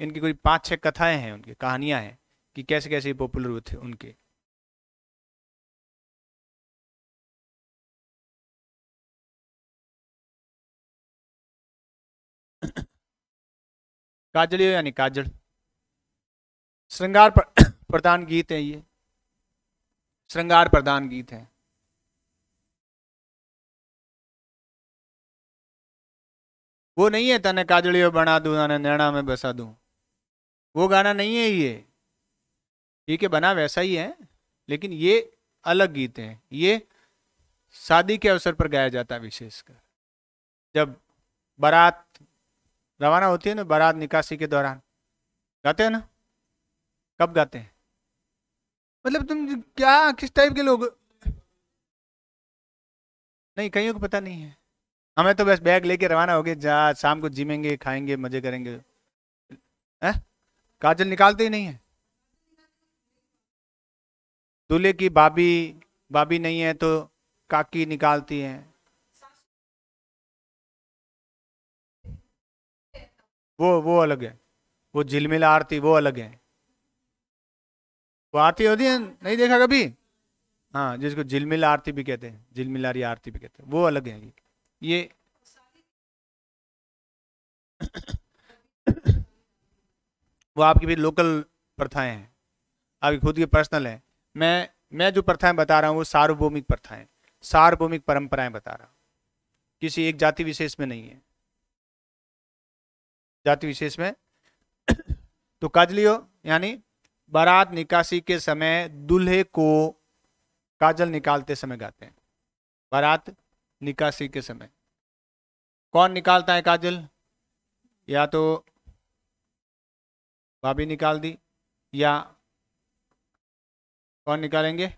इनकी कोई पांच छह कथाएं हैं उनकी कहानियां हैं कि कैसे कैसे पॉपुलर हुए थे उनके काजल यानी काजल श्रृंगार पर, प्रधान गीत है ये श्रृंगार प्रधान गीत है वो नहीं है तने काजलियो बना दू तने नैणा में बसा दू वो गाना नहीं है ये ठीक है बना वैसा ही है लेकिन ये अलग गीत है ये शादी के अवसर पर गाया जाता है विशेषकर जब बारात रवाना होती है ना बारात निकासी के दौरान गाते हैं ना कब गाते हैं मतलब तुम क्या किस टाइप के लोग नहीं कहीं को पता नहीं है हमें तो बस बैग लेके रवाना हो गए जा शाम को जिमेंगे खाएंगे मजे करेंगे हैं काजल निकालते ही नहीं है दूल्हे की भाभी भाभी नहीं है तो काकी निकालती हैं वो वो अलग है वो झिलमिला आरती वो अलग है वो आरती होती है नहीं देखा कभी हाँ जिसको झिलमिला आरती भी कहते हैं झिलमिलारी आरती भी कहते हैं वो अलग है ये वो आपकी भी लोकल प्रथाएं हैं आपकी खुद की पर्सनल है मैं मैं जो प्रथाएं बता रहा हूँ वो सार्वभौमिक प्रथाएं सार्वभौमिक परंपराएं बता रहा हूँ किसी एक जाति विशेष में नहीं है जाति विशेष में तो काजलियो यानी बारात निकासी के समय दूल्हे को काजल निकालते समय गाते हैं बारात निकासी के समय कौन निकालता है काजल या तो भाभी निकाल दी या कौन निकालेंगे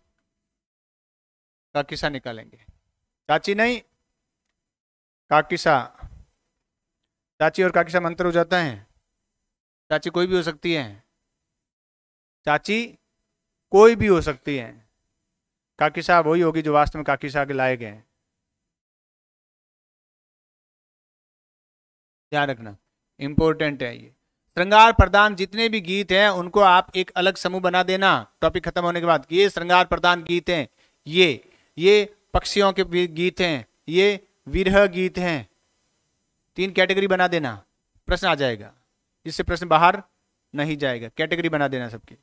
काकिसा निकालेंगे चाची नहीं काकिसा चाची और काकी साहब अंतर हो जाता है चाची कोई भी हो सकती है चाची कोई भी हो सकती है काकी साहब वही होगी जो वास्तव में काकी साहब के लाए गए ध्यान रखना इम्पोर्टेंट है ये श्रृंगार प्रदान जितने भी गीत हैं उनको आप एक अलग समूह बना देना टॉपिक खत्म होने के बाद ये श्रृंगार प्रदान गीत हैं ये ये पक्षियों के गीत हैं ये विरह गीत हैं तीन कैटेगरी बना देना प्रश्न आ जाएगा इससे प्रश्न बाहर नहीं जाएगा कैटेगरी बना देना सबकी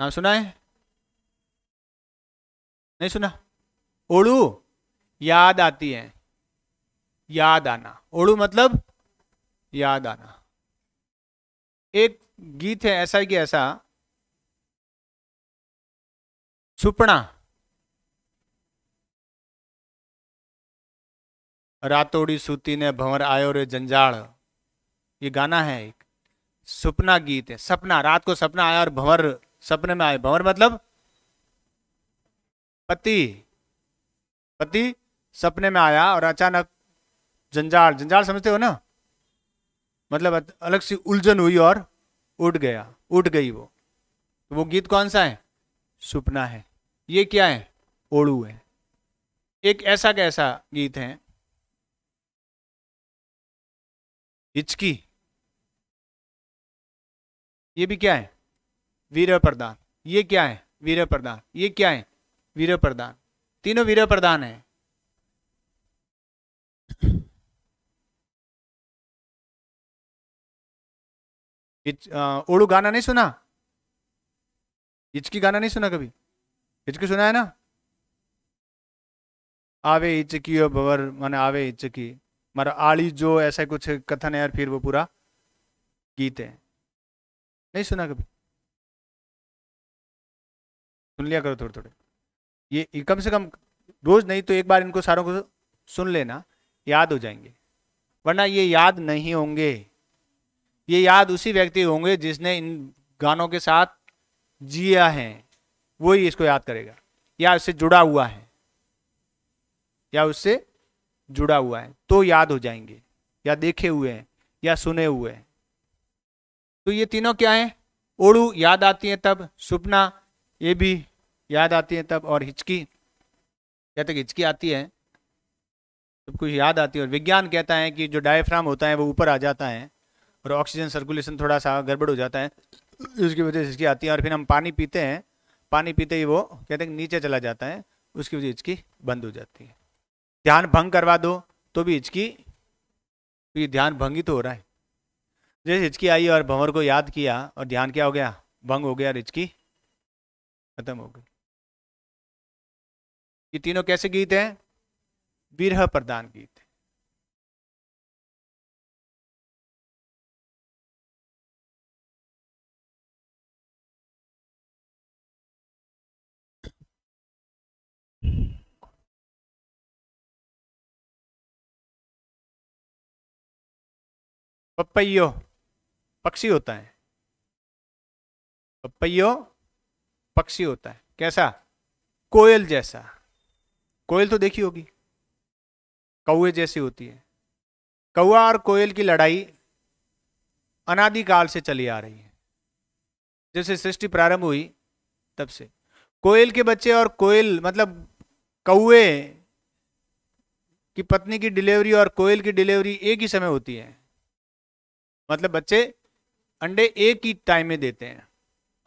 नाम सुना है नहीं सुना ओड़ू याद आती है याद आना ओड़ू मतलब याद आना एक गीत है ऐसा कि ऐसा सुपना रातोड़ी सूती ने भंवर आयो रे जंजाड़ ये गाना है एक सपना गीत है सपना रात को सपना आया और भंवर सपने में आए भंवर मतलब पति पति सपने में आया और अचानक जंजाल जंजाल समझते हो ना मतलब अलग सी उलझन हुई और उठ गया उठ गई वो तो वो गीत कौन सा है सुपना है ये क्या है ओड़ू है एक ऐसा कैसा गीत है हिचकी ये भी क्या है वीर प्रदान ये क्या है वीर प्रदान ये क्या है वीर प्रदान तीनों वीर प्रदान है ओड़ू गाना नहीं सुना हिचकी गाना नहीं सुना कभी हिचकी सुना है ना आवे हिचकी और भवर माने आवे हिचकी मारा आली जो ऐसा कुछ कथन है यार फिर वो पूरा गीत है नहीं सुना कभी सुन लिया करो थोड़े थोड़े ये कम से कम रोज नहीं तो एक बार इनको सारों को सुन लेना याद हो जाएंगे वरना ये याद नहीं होंगे ये याद उसी व्यक्ति होंगे जिसने इन गानों के साथ जिया है वही इसको याद करेगा या उससे जुड़ा हुआ है या उससे जुड़ा हुआ है तो याद हो जाएंगे या देखे हुए हैं या सुने हुए हैं तो ये तीनों क्या हैं ओड़ू याद आती है तब सुपना ये भी याद आती है तब और हिचकी कहते तक हिचकी आती है सब कुछ याद आती है और विज्ञान कहता है कि जो डायफ्राम होता है वो ऊपर आ जाता है और ऑक्सीजन सर्कुलेशन थोड़ा सा गड़बड़ हो जाता है उसकी वजह से इसकी आती है और फिर हम पानी पीते हैं पानी पीते ही वो कहते हैं नीचे चला जाता है उसकी वजह हिचकी बंद हो जाती है ध्यान भंग करवा दो तो भी हिचकी तो ये ध्यान भंगित तो हो रहा है जैसे हिचकी आई और भंवर को याद किया और ध्यान क्या हो गया भंग हो गया और हिचकी खत्म हो गई ये तीनों कैसे गीत हैं विरह प्रदान गीत पपैयो पक्षी होता है पपैयो पक्षी होता है कैसा कोयल जैसा कोयल तो देखी होगी कौए जैसी होती है कौआ और कोयल की लड़ाई अनादिकाल से चली आ रही है जैसे सृष्टि प्रारंभ हुई तब से कोयल के बच्चे और कोयल मतलब कौए की पत्नी की डिलीवरी और कोयल की डिलीवरी एक ही समय होती है मतलब बच्चे अंडे एक ही टाइम में देते हैं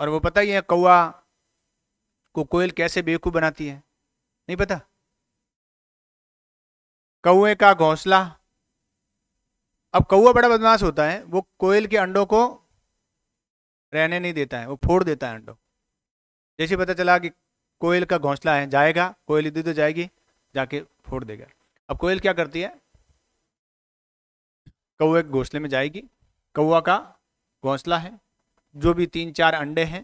और वो पता ही है कौआ को कोयल कैसे बेवकूफ़ बनाती है नहीं पता कौए का घोंसला अब कौआ बड़ा बदमाश होता है वो कोयल के अंडों को रहने नहीं देता है वो फोड़ देता है अंडों जैसे पता चला कि कोयल का घोंसला है जाएगा कोयल इधर तो जाएगी जाके फोड़ देगा अब कोयल क्या करती है कौए के घोंसले में जाएगी कौआ का घोंसला है जो भी तीन चार अंडे हैं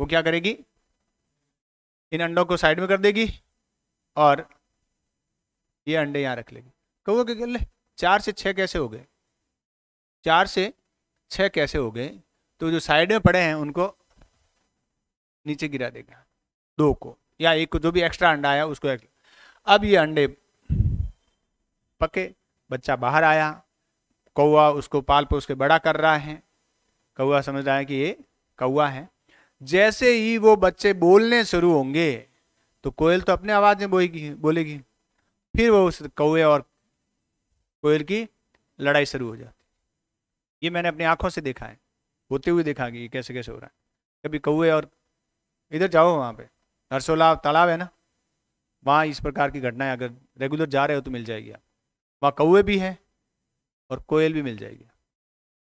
वो क्या करेगी इन अंडों को साइड में कर देगी और ये अंडे यहाँ रख लेगी कौआ के गले चार से छः कैसे हो गए चार से छः कैसे हो गए तो जो साइड में पड़े हैं उनको नीचे गिरा देगा दो को या एक को जो भी एक्स्ट्रा अंडा आया उसको अब ये अंडे पके बच्चा बाहर आया कौआ उसको पाल पोस के बड़ा कर रहा है कौआ समझ रहा है कि ये कौआ है जैसे ही वो बच्चे बोलने शुरू होंगे तो कोयल तो अपने आवाज़ में बोएगी बोलेगी फिर वो उस कौए और कोयल की लड़ाई शुरू हो जाती ये मैंने अपनी आंखों से देखा है होते हुए देखा कि कैसे कैसे हो रहा है कभी कौए और इधर जाओ वहाँ पे हरसोला तालाब है ना वहाँ इस प्रकार की घटनाएं अगर रेगुलर जा रहे हो तो मिल जाएगी आप वहाँ कौए भी हैं और कोयल भी मिल जाएगी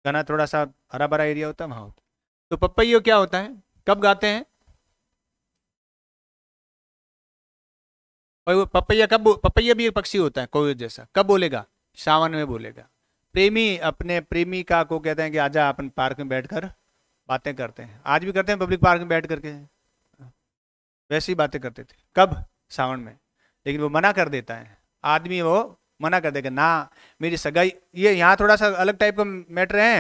गाना थोड़ा सा हरा भरा एरिया होता है वहाँ होता तो पपैयो क्या होता है कब गाते हैं पपैया कब पपैया भी एक पक्षी होता है कोयल जैसा कब बोलेगा सावन में बोलेगा प्रेमी अपने प्रेमी का को कहते हैं कि आजा अपन पार्क में बैठकर बातें करते हैं आज भी करते हैं पब्लिक पार्क में बैठ करके वैसी बातें करते थे कब सावन में लेकिन वो मना कर देता है आदमी वो मना कर देगा ना मेरी सगाई ये यहाँ थोड़ा सा अलग टाइप का मैटर है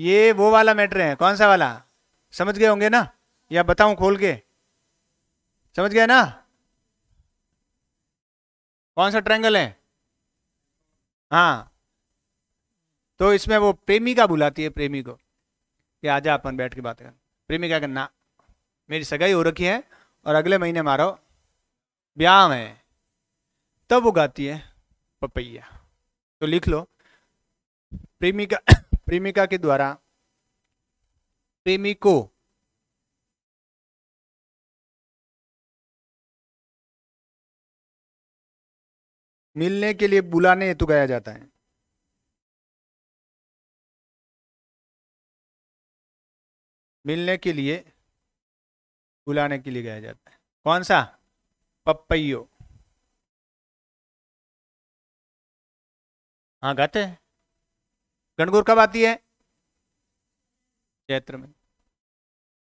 ये वो वाला मैटर है कौन सा वाला समझ गए होंगे ना या बताऊं खोल के समझ गए ना कौन सा ट्रैंगल है हाँ तो इसमें वो प्रेमिका बुलाती है प्रेमी को कि आजा अपन बैठ के बात कर प्रेमिका का ना मेरी सगाई हो रखी है और अगले महीने मारो ब्याह है तब वो गाती है पपैया तो लिख लो प्रेमिका प्रेमिका के द्वारा प्रेमी को मिलने के लिए बुलाने हेतु गाया जाता है मिलने के लिए बुलाने के लिए गाया जाता है कौन सा पपैयो हाँ गाते हैं गणगौर कब आती है चैत्र में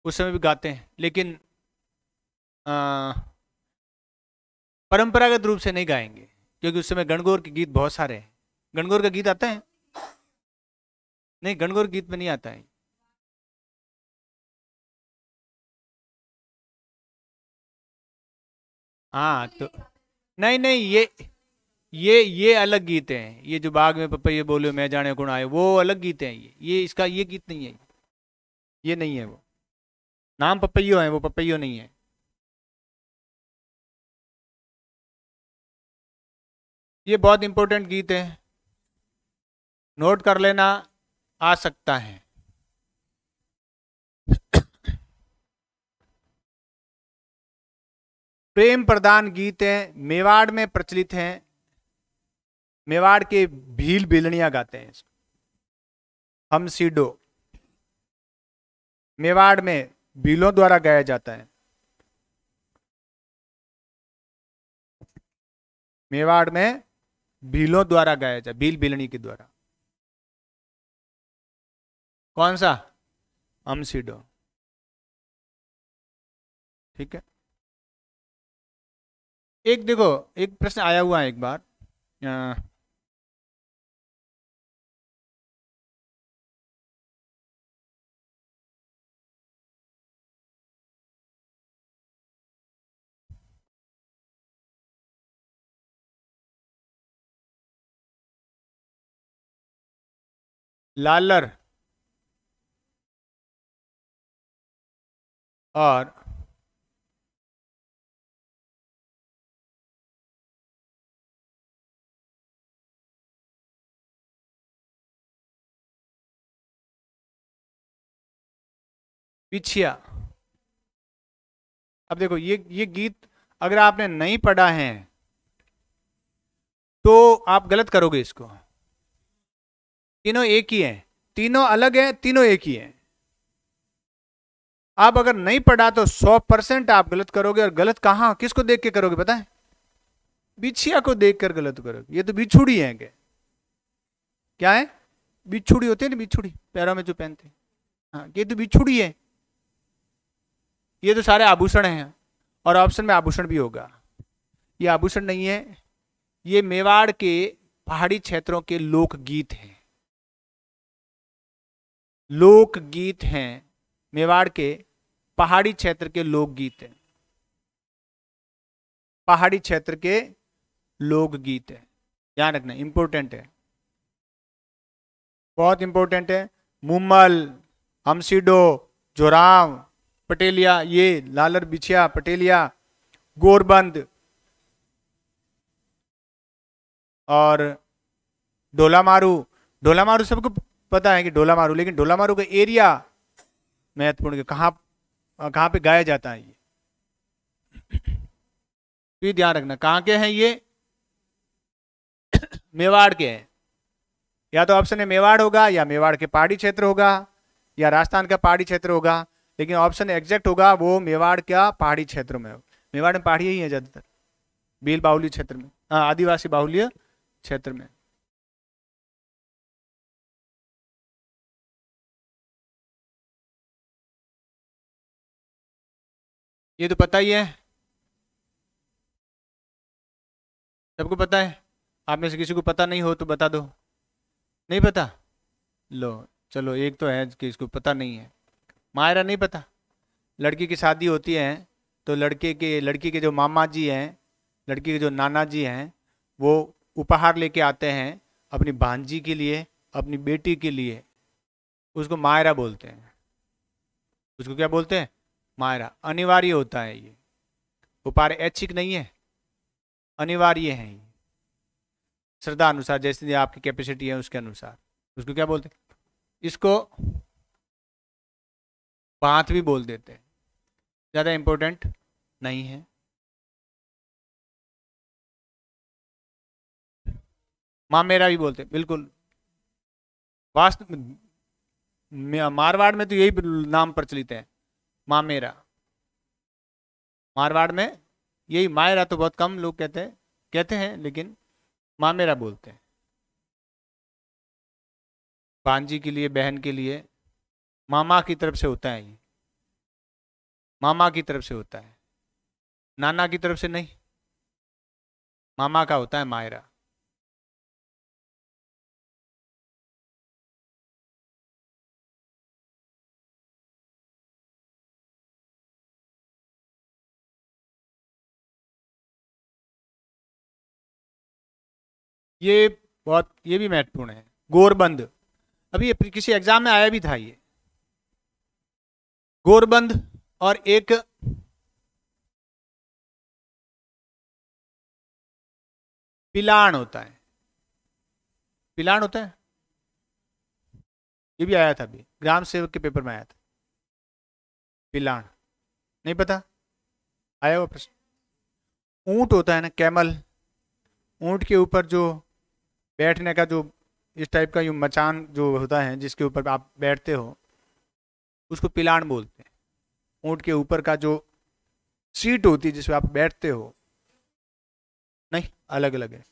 उस समय भी गाते हैं लेकिन परंपरागत रूप से नहीं गाएंगे क्योंकि उस समय गणगौर के गीत बहुत सारे हैं गणगौर का गीत आता है नहीं गणगौर गीत में नहीं आता है हाँ तो नहीं नहीं ये ये ये अलग गीत हैं ये जो बाग में पपैये बोले मैं जाने गुण आए वो अलग गीत हैं ये ये इसका ये गीत नहीं है ये नहीं है वो नाम पपैयो है वो पपैयो नहीं है ये बहुत इंपॉर्टेंट गीत है नोट कर लेना आ सकता है प्रेम प्रदान गीत हैं मेवाड़ में प्रचलित हैं मेवाड़ के भील बिलनिया गाते हैं इसको हम सीडो मेवाड़ में भीलों द्वारा गाया जाता है मेवाड़ में भीलों द्वारा गाया जाता भील बिलनी के द्वारा कौन सा हम सीडो ठीक है एक देखो एक प्रश्न आया हुआ है एक बार लालर और पिछिया अब देखो ये ये गीत अगर आपने नहीं पढ़ा है तो आप गलत करोगे इसको तीनों एक ही हैं तीनों अलग हैं तीनों एक ही हैं आप अगर नहीं पढ़ा तो सौ परसेंट आप गलत करोगे और गलत कहाँ किसको देख के करोगे पता है बिछिया को देख कर गलत करोगे ये तो बिछुड़ी है क्या क्या है बिछुड़ी होती है ना बिछुड़ी पैरों में जो पहनते हैं हाँ ये तो बिछुड़ी है ये तो सारे आभूषण हैं और ऑप्शन में आभूषण भी होगा ये आभूषण नहीं है ये मेवाड़ के पहाड़ी क्षेत्रों के लोकगीत हैं लोकगीत हैं मेवाड़ के पहाड़ी क्षेत्र के लोकगीत हैं पहाड़ी क्षेत्र के लोकगीत है ध्यान रखना इंपॉर्टेंट है बहुत इंपॉर्टेंट है मुम्मल हमसीडो जोराव पटेलिया ये लालर बिछिया पटेलिया गोरबंद और डोलामारू डोलामारू सबको पता है कि डोला मारू लेकिन डोला मारू का एरिया महत्वपूर्ण है कहाँ कहाँ पे गाया जाता है ये तो ये ध्यान रखना कहाँ के हैं ये मेवाड़ के हैं या तो ऑप्शन है मेवाड़ होगा या मेवाड़ के पहाड़ी क्षेत्र होगा या राजस्थान का पहाड़ी क्षेत्र होगा लेकिन ऑप्शन एग्जैक्ट होगा वो मेवाड़ का पहाड़ी क्षेत्र में मेवाड़ में पहाड़ी ही है ज़्यादातर भील बाहुल्य क्षेत्र में हाँ, आदिवासी बाहुल्य क्षेत्र में ये तो पता ही है सबको पता है आप में से किसी को पता नहीं हो तो बता दो नहीं पता लो चलो एक तो है कि इसको पता नहीं है मायरा नहीं पता लड़की की शादी होती है तो लड़के के लड़की के जो मामा जी हैं लड़की के जो नाना जी हैं वो उपहार लेके आते हैं अपनी भांजी के लिए अपनी बेटी के लिए उसको मायरा बोलते हैं उसको क्या बोलते हैं मायरा अनिवार्य होता है ये उपार ऐच्छिक नहीं है अनिवार्य है ये श्रद्धा अनुसार जैसे आपकी कैपेसिटी है उसके अनुसार उसको क्या बोलते इसको बात भी बोल देते हैं ज़्यादा इम्पोर्टेंट नहीं है माँ मेरा भी बोलते बिल्कुल वास्तव मारवाड़ में तो यही नाम प्रचलित है मामेरा मारवाड़ में यही मायरा तो बहुत कम लोग कहते हैं कहते हैं लेकिन मामेरा बोलते हैं भांजी के लिए बहन के लिए मामा की तरफ से होता है ये मामा की तरफ से होता है नाना की तरफ से नहीं मामा का होता है मायरा ये बहुत ये भी महत्वपूर्ण है गोरबंद अभी किसी एग्जाम में आया भी था ये गोरबंद और एक पिलाण होता है पिलाण होता है ये भी आया था अभी ग्राम सेवक के पेपर में आया था पिलाण नहीं पता आया हुआ प्रश्न ऊंट होता है ना कैमल ऊंट के ऊपर जो बैठने का जो इस टाइप का जो मचान जो होता है जिसके ऊपर आप बैठते हो उसको पिलाड़ बोलते हैं ऊँट के ऊपर का जो सीट होती है जिसमें आप बैठते हो नहीं अलग अलग है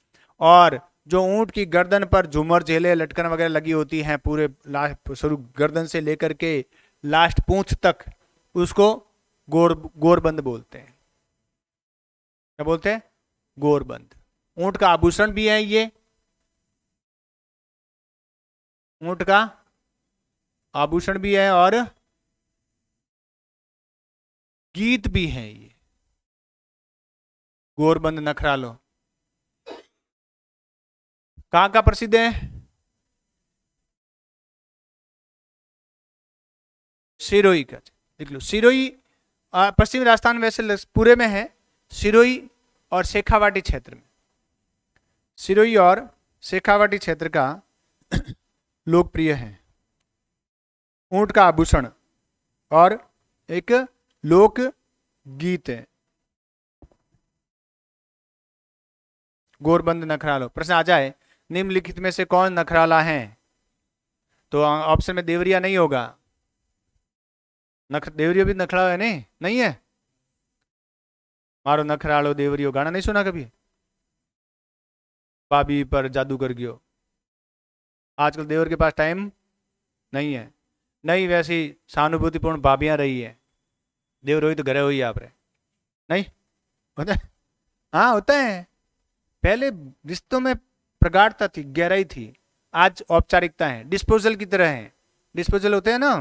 और जो ऊँट की गर्दन पर झूमर झेले लटकन वगैरह लगी होती हैं पूरे लास्ट शुरू गर्दन से लेकर के लास्ट पूंछ तक उसको गोर गोरबंद बोलते हैं क्या बोलते हैं गोरबंद ऊँट का आभूषण भी है ये ऊंट का आभूषण भी है और गीत भी है ये गोरबंद नखरालो कहां का प्रसिद्ध है सिरोई का देख लो सिरोई पश्चिमी राजस्थान वैसे पूरे में है सिरोई और शेखावाटी क्षेत्र में सिरोई और शेखावाटी क्षेत्र का लोकप्रिय हैं ऊंट का आभूषण और एक लोक गीत है गोरबंद नखरालो प्रश्न आ जाए निम्नलिखित में से कौन नखराला है तो ऑप्शन में देवरिया नहीं होगा नख देवरिया भी नखरा है नहीं नहीं है मारो नखरालो देवरियो गाना नहीं सुना कभी बाबी पर जादू कर गयो आजकल देवर के पास टाइम नहीं है नहीं वैसी सहानुभूतिपूर्ण बाबियाँ रही है देवर हुई तो घरे हुई आप रहे नहीं होता हाँ होता है पहले रिश्तों में प्रगाढ़ता थी गहराई थी आज औपचारिकता है डिस्पोजल की तरह है डिस्पोजल होते हैं ना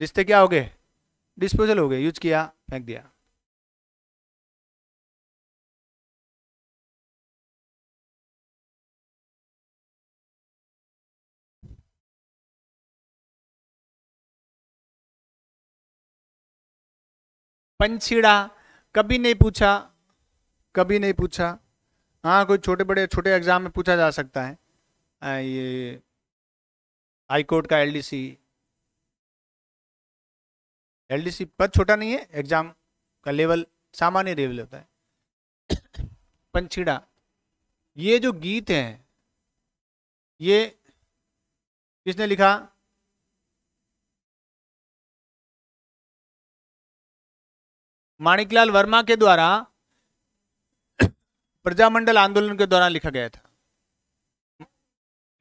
रिश्ते क्या हो गए डिस्पोजल हो गए यूज किया फेंक दिया पंछीड़ा कभी नहीं पूछा कभी नहीं पूछा हाँ कोई छोटे बड़े छोटे एग्ज़ाम में पूछा जा सकता है आ, ये हाई कोर्ट का एलडीसी एलडीसी पद छोटा नहीं है एग्ज़ाम का लेवल सामान्य लेवल होता है पंछीड़ा ये जो गीत है ये किसने लिखा माणिकलाल वर्मा के द्वारा प्रजामंडल आंदोलन के दौरान लिखा गया था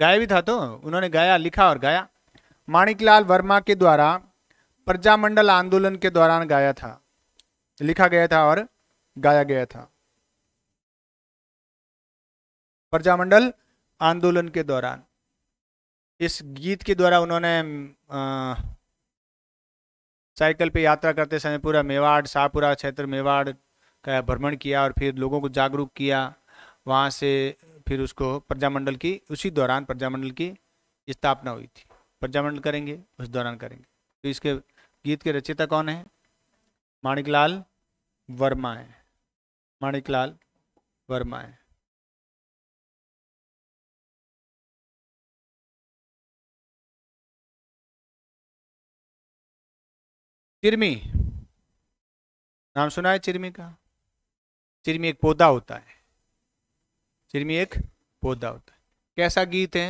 गाया भी था तो उन्होंने गाया लिखा और गाया माणिकलाल वर्मा के द्वारा प्रजामंडल आंदोलन के दौरान गाया था लिखा गया था और गाया गया था प्रजामंडल आंदोलन के दौरान इस गीत के द्वारा उन्होंने साइकिल पे यात्रा करते समय पूरा मेवाड़ शाहपुरा क्षेत्र मेवाड़ का भ्रमण किया और फिर लोगों को जागरूक किया वहाँ से फिर उसको प्रजामंडल की उसी दौरान प्रजामंडल की स्थापना हुई थी प्रजामंडल करेंगे उस दौरान करेंगे तो इसके गीत के रचयिता कौन है माणिकलाल वर्मा है माणिकलाल वर्मा है चिरमी नाम सुना है चिरमी का चिरमी एक पौधा होता है चिरमी एक पौधा होता है कैसा गीत है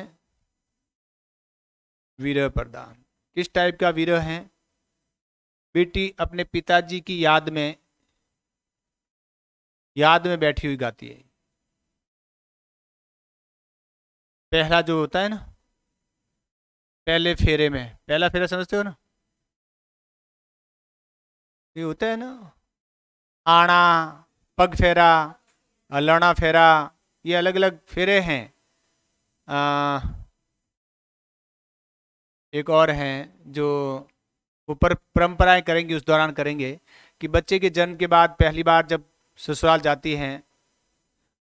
वीरह प्रदान किस टाइप का वीरह है बेटी अपने पिताजी की याद में याद में बैठी हुई गाती है पहला जो होता है ना पहले फेरे में पहला फेरा समझते हो ना ये होता है ना आना पग फेरा लड़ा फेरा ये अलग अलग फेरे हैं आ, एक और हैं जो ऊपर परंपराएं करेंगे उस दौरान करेंगे कि बच्चे के जन्म के बाद पहली बार जब ससुराल जाती हैं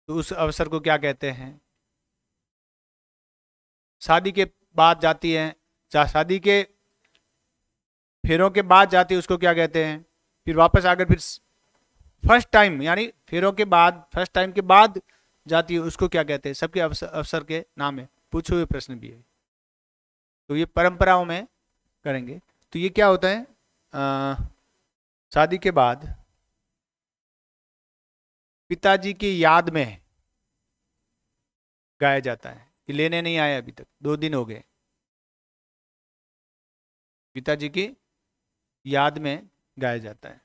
तो उस अवसर को क्या कहते हैं शादी के बाद जाती हैं शादी के फेरों के बाद जाती है उसको क्या कहते हैं फिर वापस आकर फिर फर्स्ट टाइम यानी फेरों के बाद फर्स्ट टाइम के बाद जाती है उसको क्या कहते हैं सबके अवसर अवसर के नाम है पूछे हुए प्रश्न भी है तो ये परंपराओं में करेंगे तो ये क्या होता है शादी के बाद पिताजी की याद में गाया जाता है कि लेने नहीं आए अभी तक दो दिन हो गए पिताजी की याद में गाया जाता है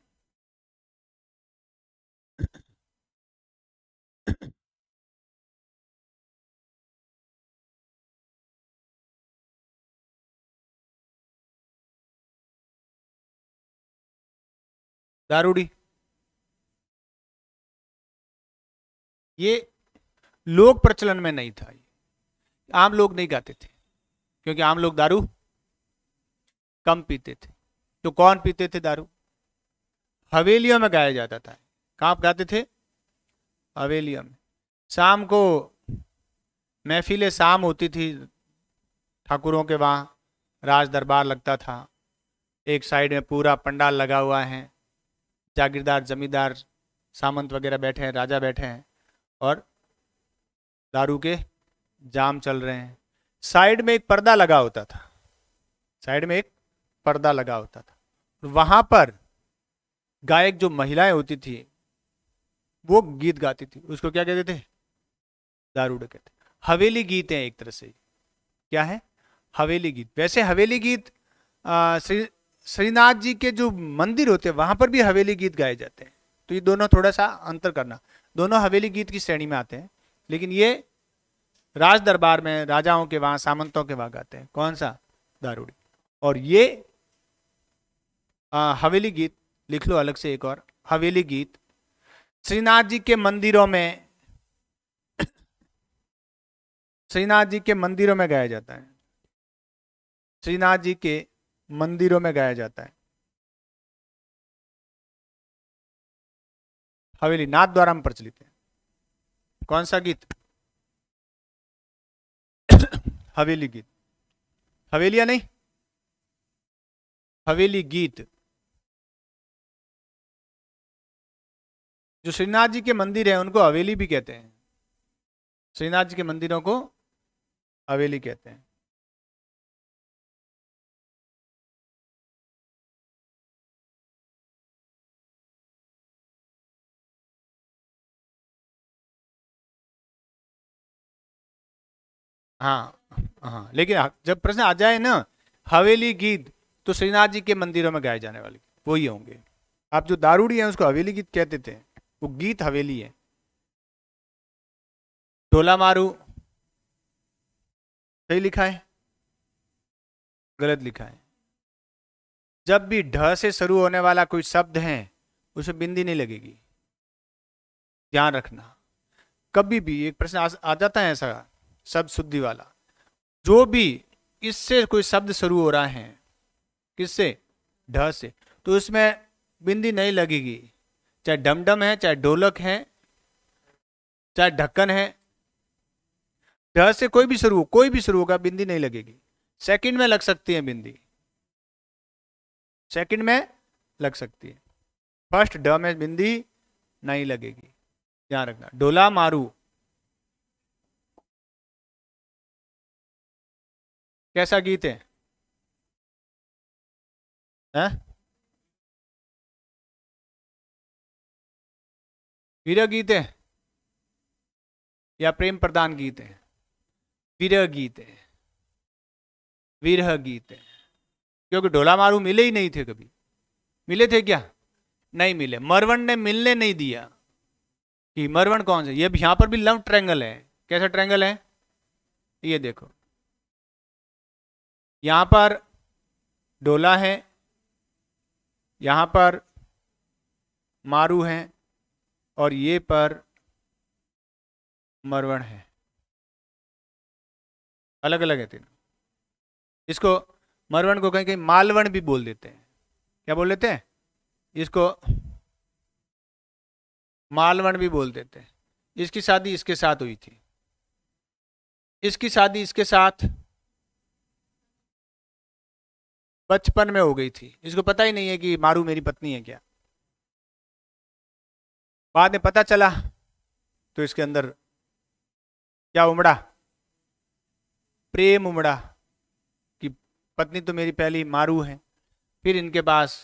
दारूडी ये लोक प्रचलन में नहीं था आम लोग नहीं गाते थे क्योंकि आम लोग दारू कम पीते थे तो कौन पीते थे दारू हवेलियों में गाया जाता था कहाँ आप गाते थे हवेलियों में शाम को महफिल शाम होती थी ठाकुरों के वहाँ राज दरबार लगता था एक साइड में पूरा पंडाल लगा हुआ है जागीरदार जमींदार सामंत वगैरह बैठे हैं राजा बैठे हैं और दारू के जाम चल रहे हैं साइड में एक पर्दा लगा होता था साइड में एक पर्दा लगा होता था वहाँ पर गायक जो महिलाएं होती थी वो गीत गाती थी उसको क्या कहते थे दारूड कहते हवेली गीत हैं एक तरह से क्या है हवेली गीत वैसे हवेली गीत श्री श्रीनाथ जी के जो मंदिर होते हैं वहां पर भी हवेली गीत गाए जाते हैं तो ये दोनों थोड़ा सा अंतर करना दोनों हवेली गीत की श्रेणी में आते हैं लेकिन ये राज दरबार में राजाओं के वहां सामंतों के वहां गाते हैं कौन सा दारूडी और ये आ, हवेली गीत लिख लो अलग से एक और हवेली गीत श्रीनाथ जी के मंदिरों में श्रीनाथ जी के मंदिरों में गाया जाता है श्रीनाथ जी के मंदिरों में गाया जाता है हवेली नाथ द्वारा में प्रचलित है कौन सा गीत हवेली गीत हवेलिया नहीं हवेली गीत जो श्रीनाथ जी के मंदिर है उनको हवेली भी कहते हैं श्रीनाथ जी के मंदिरों को हवेली कहते हैं हाँ हाँ लेकिन हाँ, जब प्रश्न आ जाए ना हवेली गीत तो श्रीनाथ जी के मंदिरों में गाए जाने वाले वही होंगे आप जो दारूड़ी हैं उसको हवेली गीत कहते थे वो गीत हवेली है टोला मारू सही लिखा है गलत लिखा है जब भी ढ से शुरू होने वाला कोई शब्द है उसे बिंदी नहीं लगेगी ध्यान रखना कभी भी एक प्रश्न आ, आ जाता है ऐसा शब्द शुद्धि वाला जो भी इससे कोई शब्द शुरू हो रहा है किससे ढ से तो उसमें बिंदी नहीं लगेगी चाहे डमडम है चाहे ढोलक है चाहे ढक्कन है ढ से कोई भी शुरू कोई भी शुरू होगा बिंदी नहीं लगेगी सेकंड में लग सकती है बिंदी सेकंड में लग सकती है फर्स्ट ड में बिंदी नहीं लगेगी ध्यान रखना डोला मारू कैसा गीत है, है? वीर गीत है या प्रेम प्रदान गीत है विरह गीत है विरह गीत है क्योंकि ढोला मारू मिले ही नहीं थे कभी मिले थे क्या नहीं मिले मरवण ने मिलने नहीं दिया कि मरवण कौन से ये यहां पर भी लव ट्रैंगल है कैसा ट्रैंगल है ये देखो यहां पर डोला है यहां पर मारू है और ये पर मरवण है अलग अलग है तीनों इसको मरवण को कहीं कहीं मालवण भी बोल देते हैं क्या बोल देते हैं इसको मालवण भी बोल देते हैं इसकी शादी इसके साथ हुई थी इसकी शादी इसके साथ बचपन में हो गई थी इसको पता ही नहीं है कि मारू मेरी पत्नी है क्या बाद में पता चला तो इसके अंदर क्या उमड़ा प्रेम उमड़ा कि पत्नी तो मेरी पहली मारू है फिर इनके पास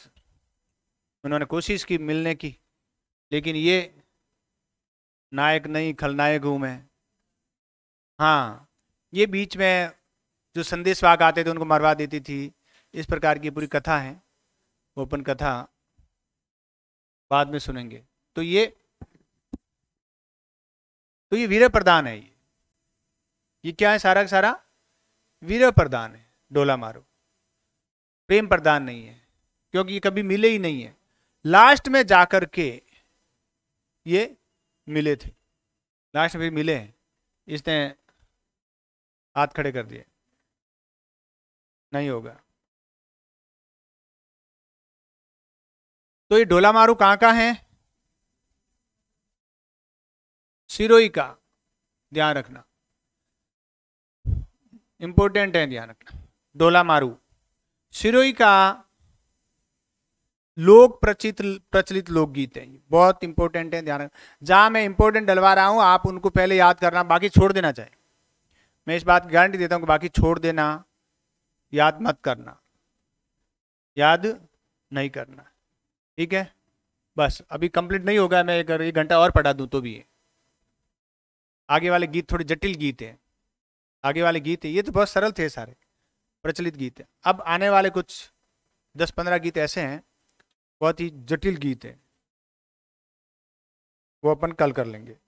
उन्होंने कोशिश की मिलने की लेकिन ये नायक नहीं खलनायक हूँ मैं हाँ ये बीच में जो संदेश वाक आते थे उनको मरवा देती थी इस प्रकार की पूरी कथा है ओपन कथा बाद में सुनेंगे तो ये तो ये वीर प्रदान है ये ये क्या है सारा का सारा वीर प्रदान है डोला मारो प्रेम प्रदान नहीं है क्योंकि ये कभी मिले ही नहीं है लास्ट में जाकर के ये मिले थे लास्ट में मिले हैं इसने हाथ खड़े कर दिए नहीं होगा तो ये डोला मारू कहाँ कहाँ है सिरोई का ध्यान रखना इंपॉर्टेंट है ध्यान रखना डोला मारू सिरोई का लोक प्रचित प्रचलित लोकगीत है बहुत इंपॉर्टेंट है ध्यान रखना जहां मैं इंपॉर्टेंट डलवा रहा हूं आप उनको पहले याद करना बाकी छोड़ देना चाहे मैं इस बात गारंटी देता हूं कि बाकी छोड़ देना याद मत करना याद नहीं करना ठीक है बस अभी कंप्लीट नहीं होगा मैं एक घंटा और पढ़ा दूं तो भी है आगे वाले गीत थोड़े जटिल गीत हैं आगे वाले गीत हैं ये तो बहुत सरल थे सारे प्रचलित गीत हैं अब आने वाले कुछ दस पंद्रह गीत ऐसे हैं बहुत ही जटिल गीत है वो अपन कल कर लेंगे